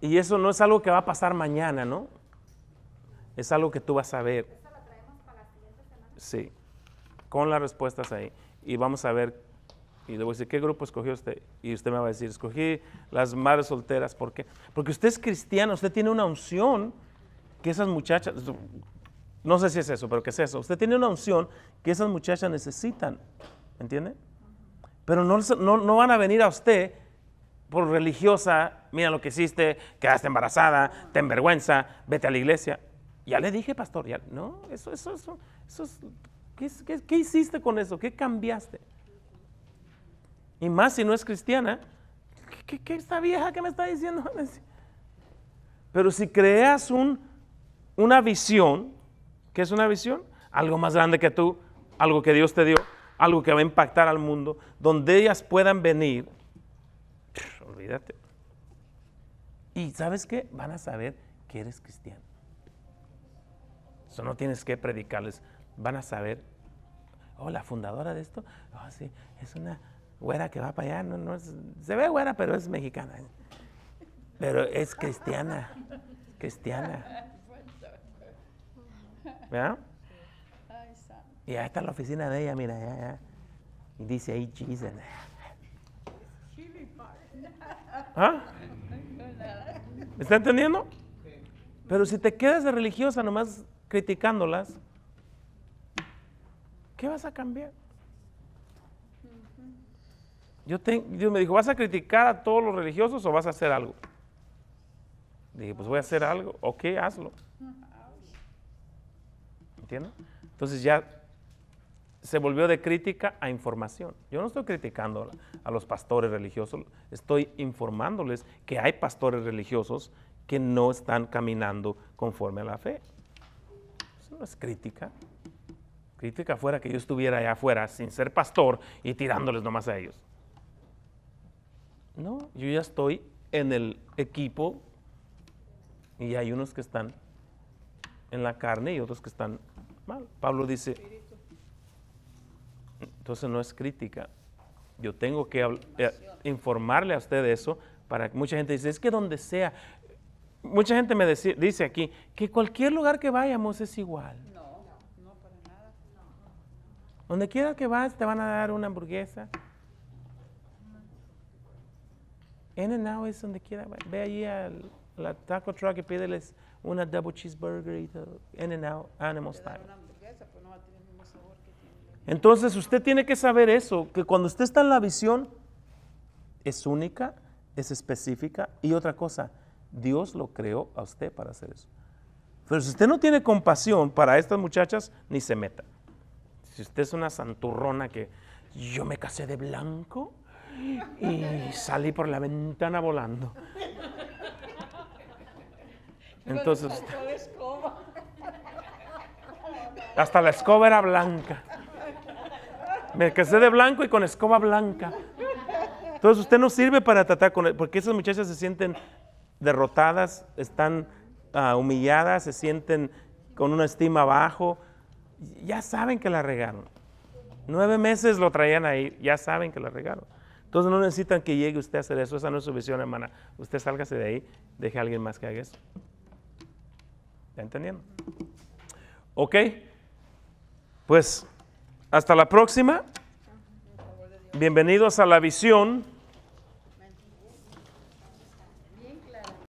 Y eso no es algo que va a pasar mañana, ¿no? Es algo que tú vas a ver. Sí, con las respuestas ahí. Y vamos a ver y le voy a decir, ¿qué grupo escogió usted? Y usted me va a decir, escogí las madres solteras. ¿Por qué? Porque usted es cristiano, usted tiene una unción que esas muchachas, no sé si es eso, pero que es eso. Usted tiene una unción que esas muchachas necesitan, ¿Me ¿entiende? Pero no, no, van a venir a usted por religiosa, mira lo que hiciste, quedaste embarazada, te envergüenza, vete a la iglesia. Ya le dije, pastor, no, eso, eso, eso, qué hiciste con eso? ¿Qué cambiaste? Y más si no es cristiana. ¿Qué, qué esta vieja que me está diciendo? [laughs] Pero si creas una visión, ¿qué es una visión? Algo más grande que tú, algo que Dios te dio, algo que va a impactar al mundo, donde ellas puedan venir. Olvídate. Y sabes qué? Van a saber que eres cristiano. Eso no tienes que predicarles. Van a saber, oh, la fundadora de esto, oh, sí, es una güera que va para allá, se ve güera, pero es mexicana. Pero es cristiana, cristiana. ¿Verdad? Y ahí está la oficina de ella, mira, ya, ya. Y dice ahí Jesus. ¿Ah? ¿Me está entendiendo? Pero si te quedas de religiosa nomás criticándolas, ¿qué vas a cambiar? Yo Dios me dijo, ¿vas a criticar a todos los religiosos o vas a hacer algo? Dije, pues voy a hacer algo. Ok, hazlo. ¿Entiendes? Entonces ya se volvió de crítica a información. Yo no estoy criticando a los pastores religiosos, estoy informándoles que hay pastores religiosos que no están caminando conforme a la fe. Eso no es crítica. Crítica fuera que yo estuviera allá afuera sin ser pastor y tirándoles nomás a ellos. No, yo ya estoy en el equipo y hay unos que están en la carne y otros que están mal. Pablo dice, entonces no es crítica. Yo tengo que eh, informarle a usted de eso para que mucha gente dice, es que donde sea, mucha gente me dice, dice aquí, que cualquier lugar que vayamos es igual. No, no, para nada. No. Donde quiera que vas te van a dar una hamburguesa, In and Out es donde quiera. Ve allí al, la taco truck y pídeles una double cheeseburger y todo. In and Out, Animal Style. Entonces usted tiene que saber eso, que cuando usted está en la visión, es única, es específica y otra cosa, Dios lo creó a usted para hacer eso. Pero si usted no tiene compasión para estas muchachas, ni se meta. Si usted es una santurrona que yo me casé de blanco, y salí por la ventana volando. Entonces, hasta la escoba era blanca. Me casé de blanco y con escoba blanca. Entonces usted no sirve para tratar con... Porque esas muchachas se sienten derrotadas, están ah, humilladas, se sienten con una estima bajo. Ya saben que la regaron. Nueve meses lo traían ahí, ya saben que la regaron. Entonces no necesitan que llegue usted a hacer eso, esa no es su visión, hermana. Usted sálgase de ahí, deje a alguien más que haga eso. ¿Está entendiendo? Ok, pues hasta la próxima. Bienvenidos a la visión.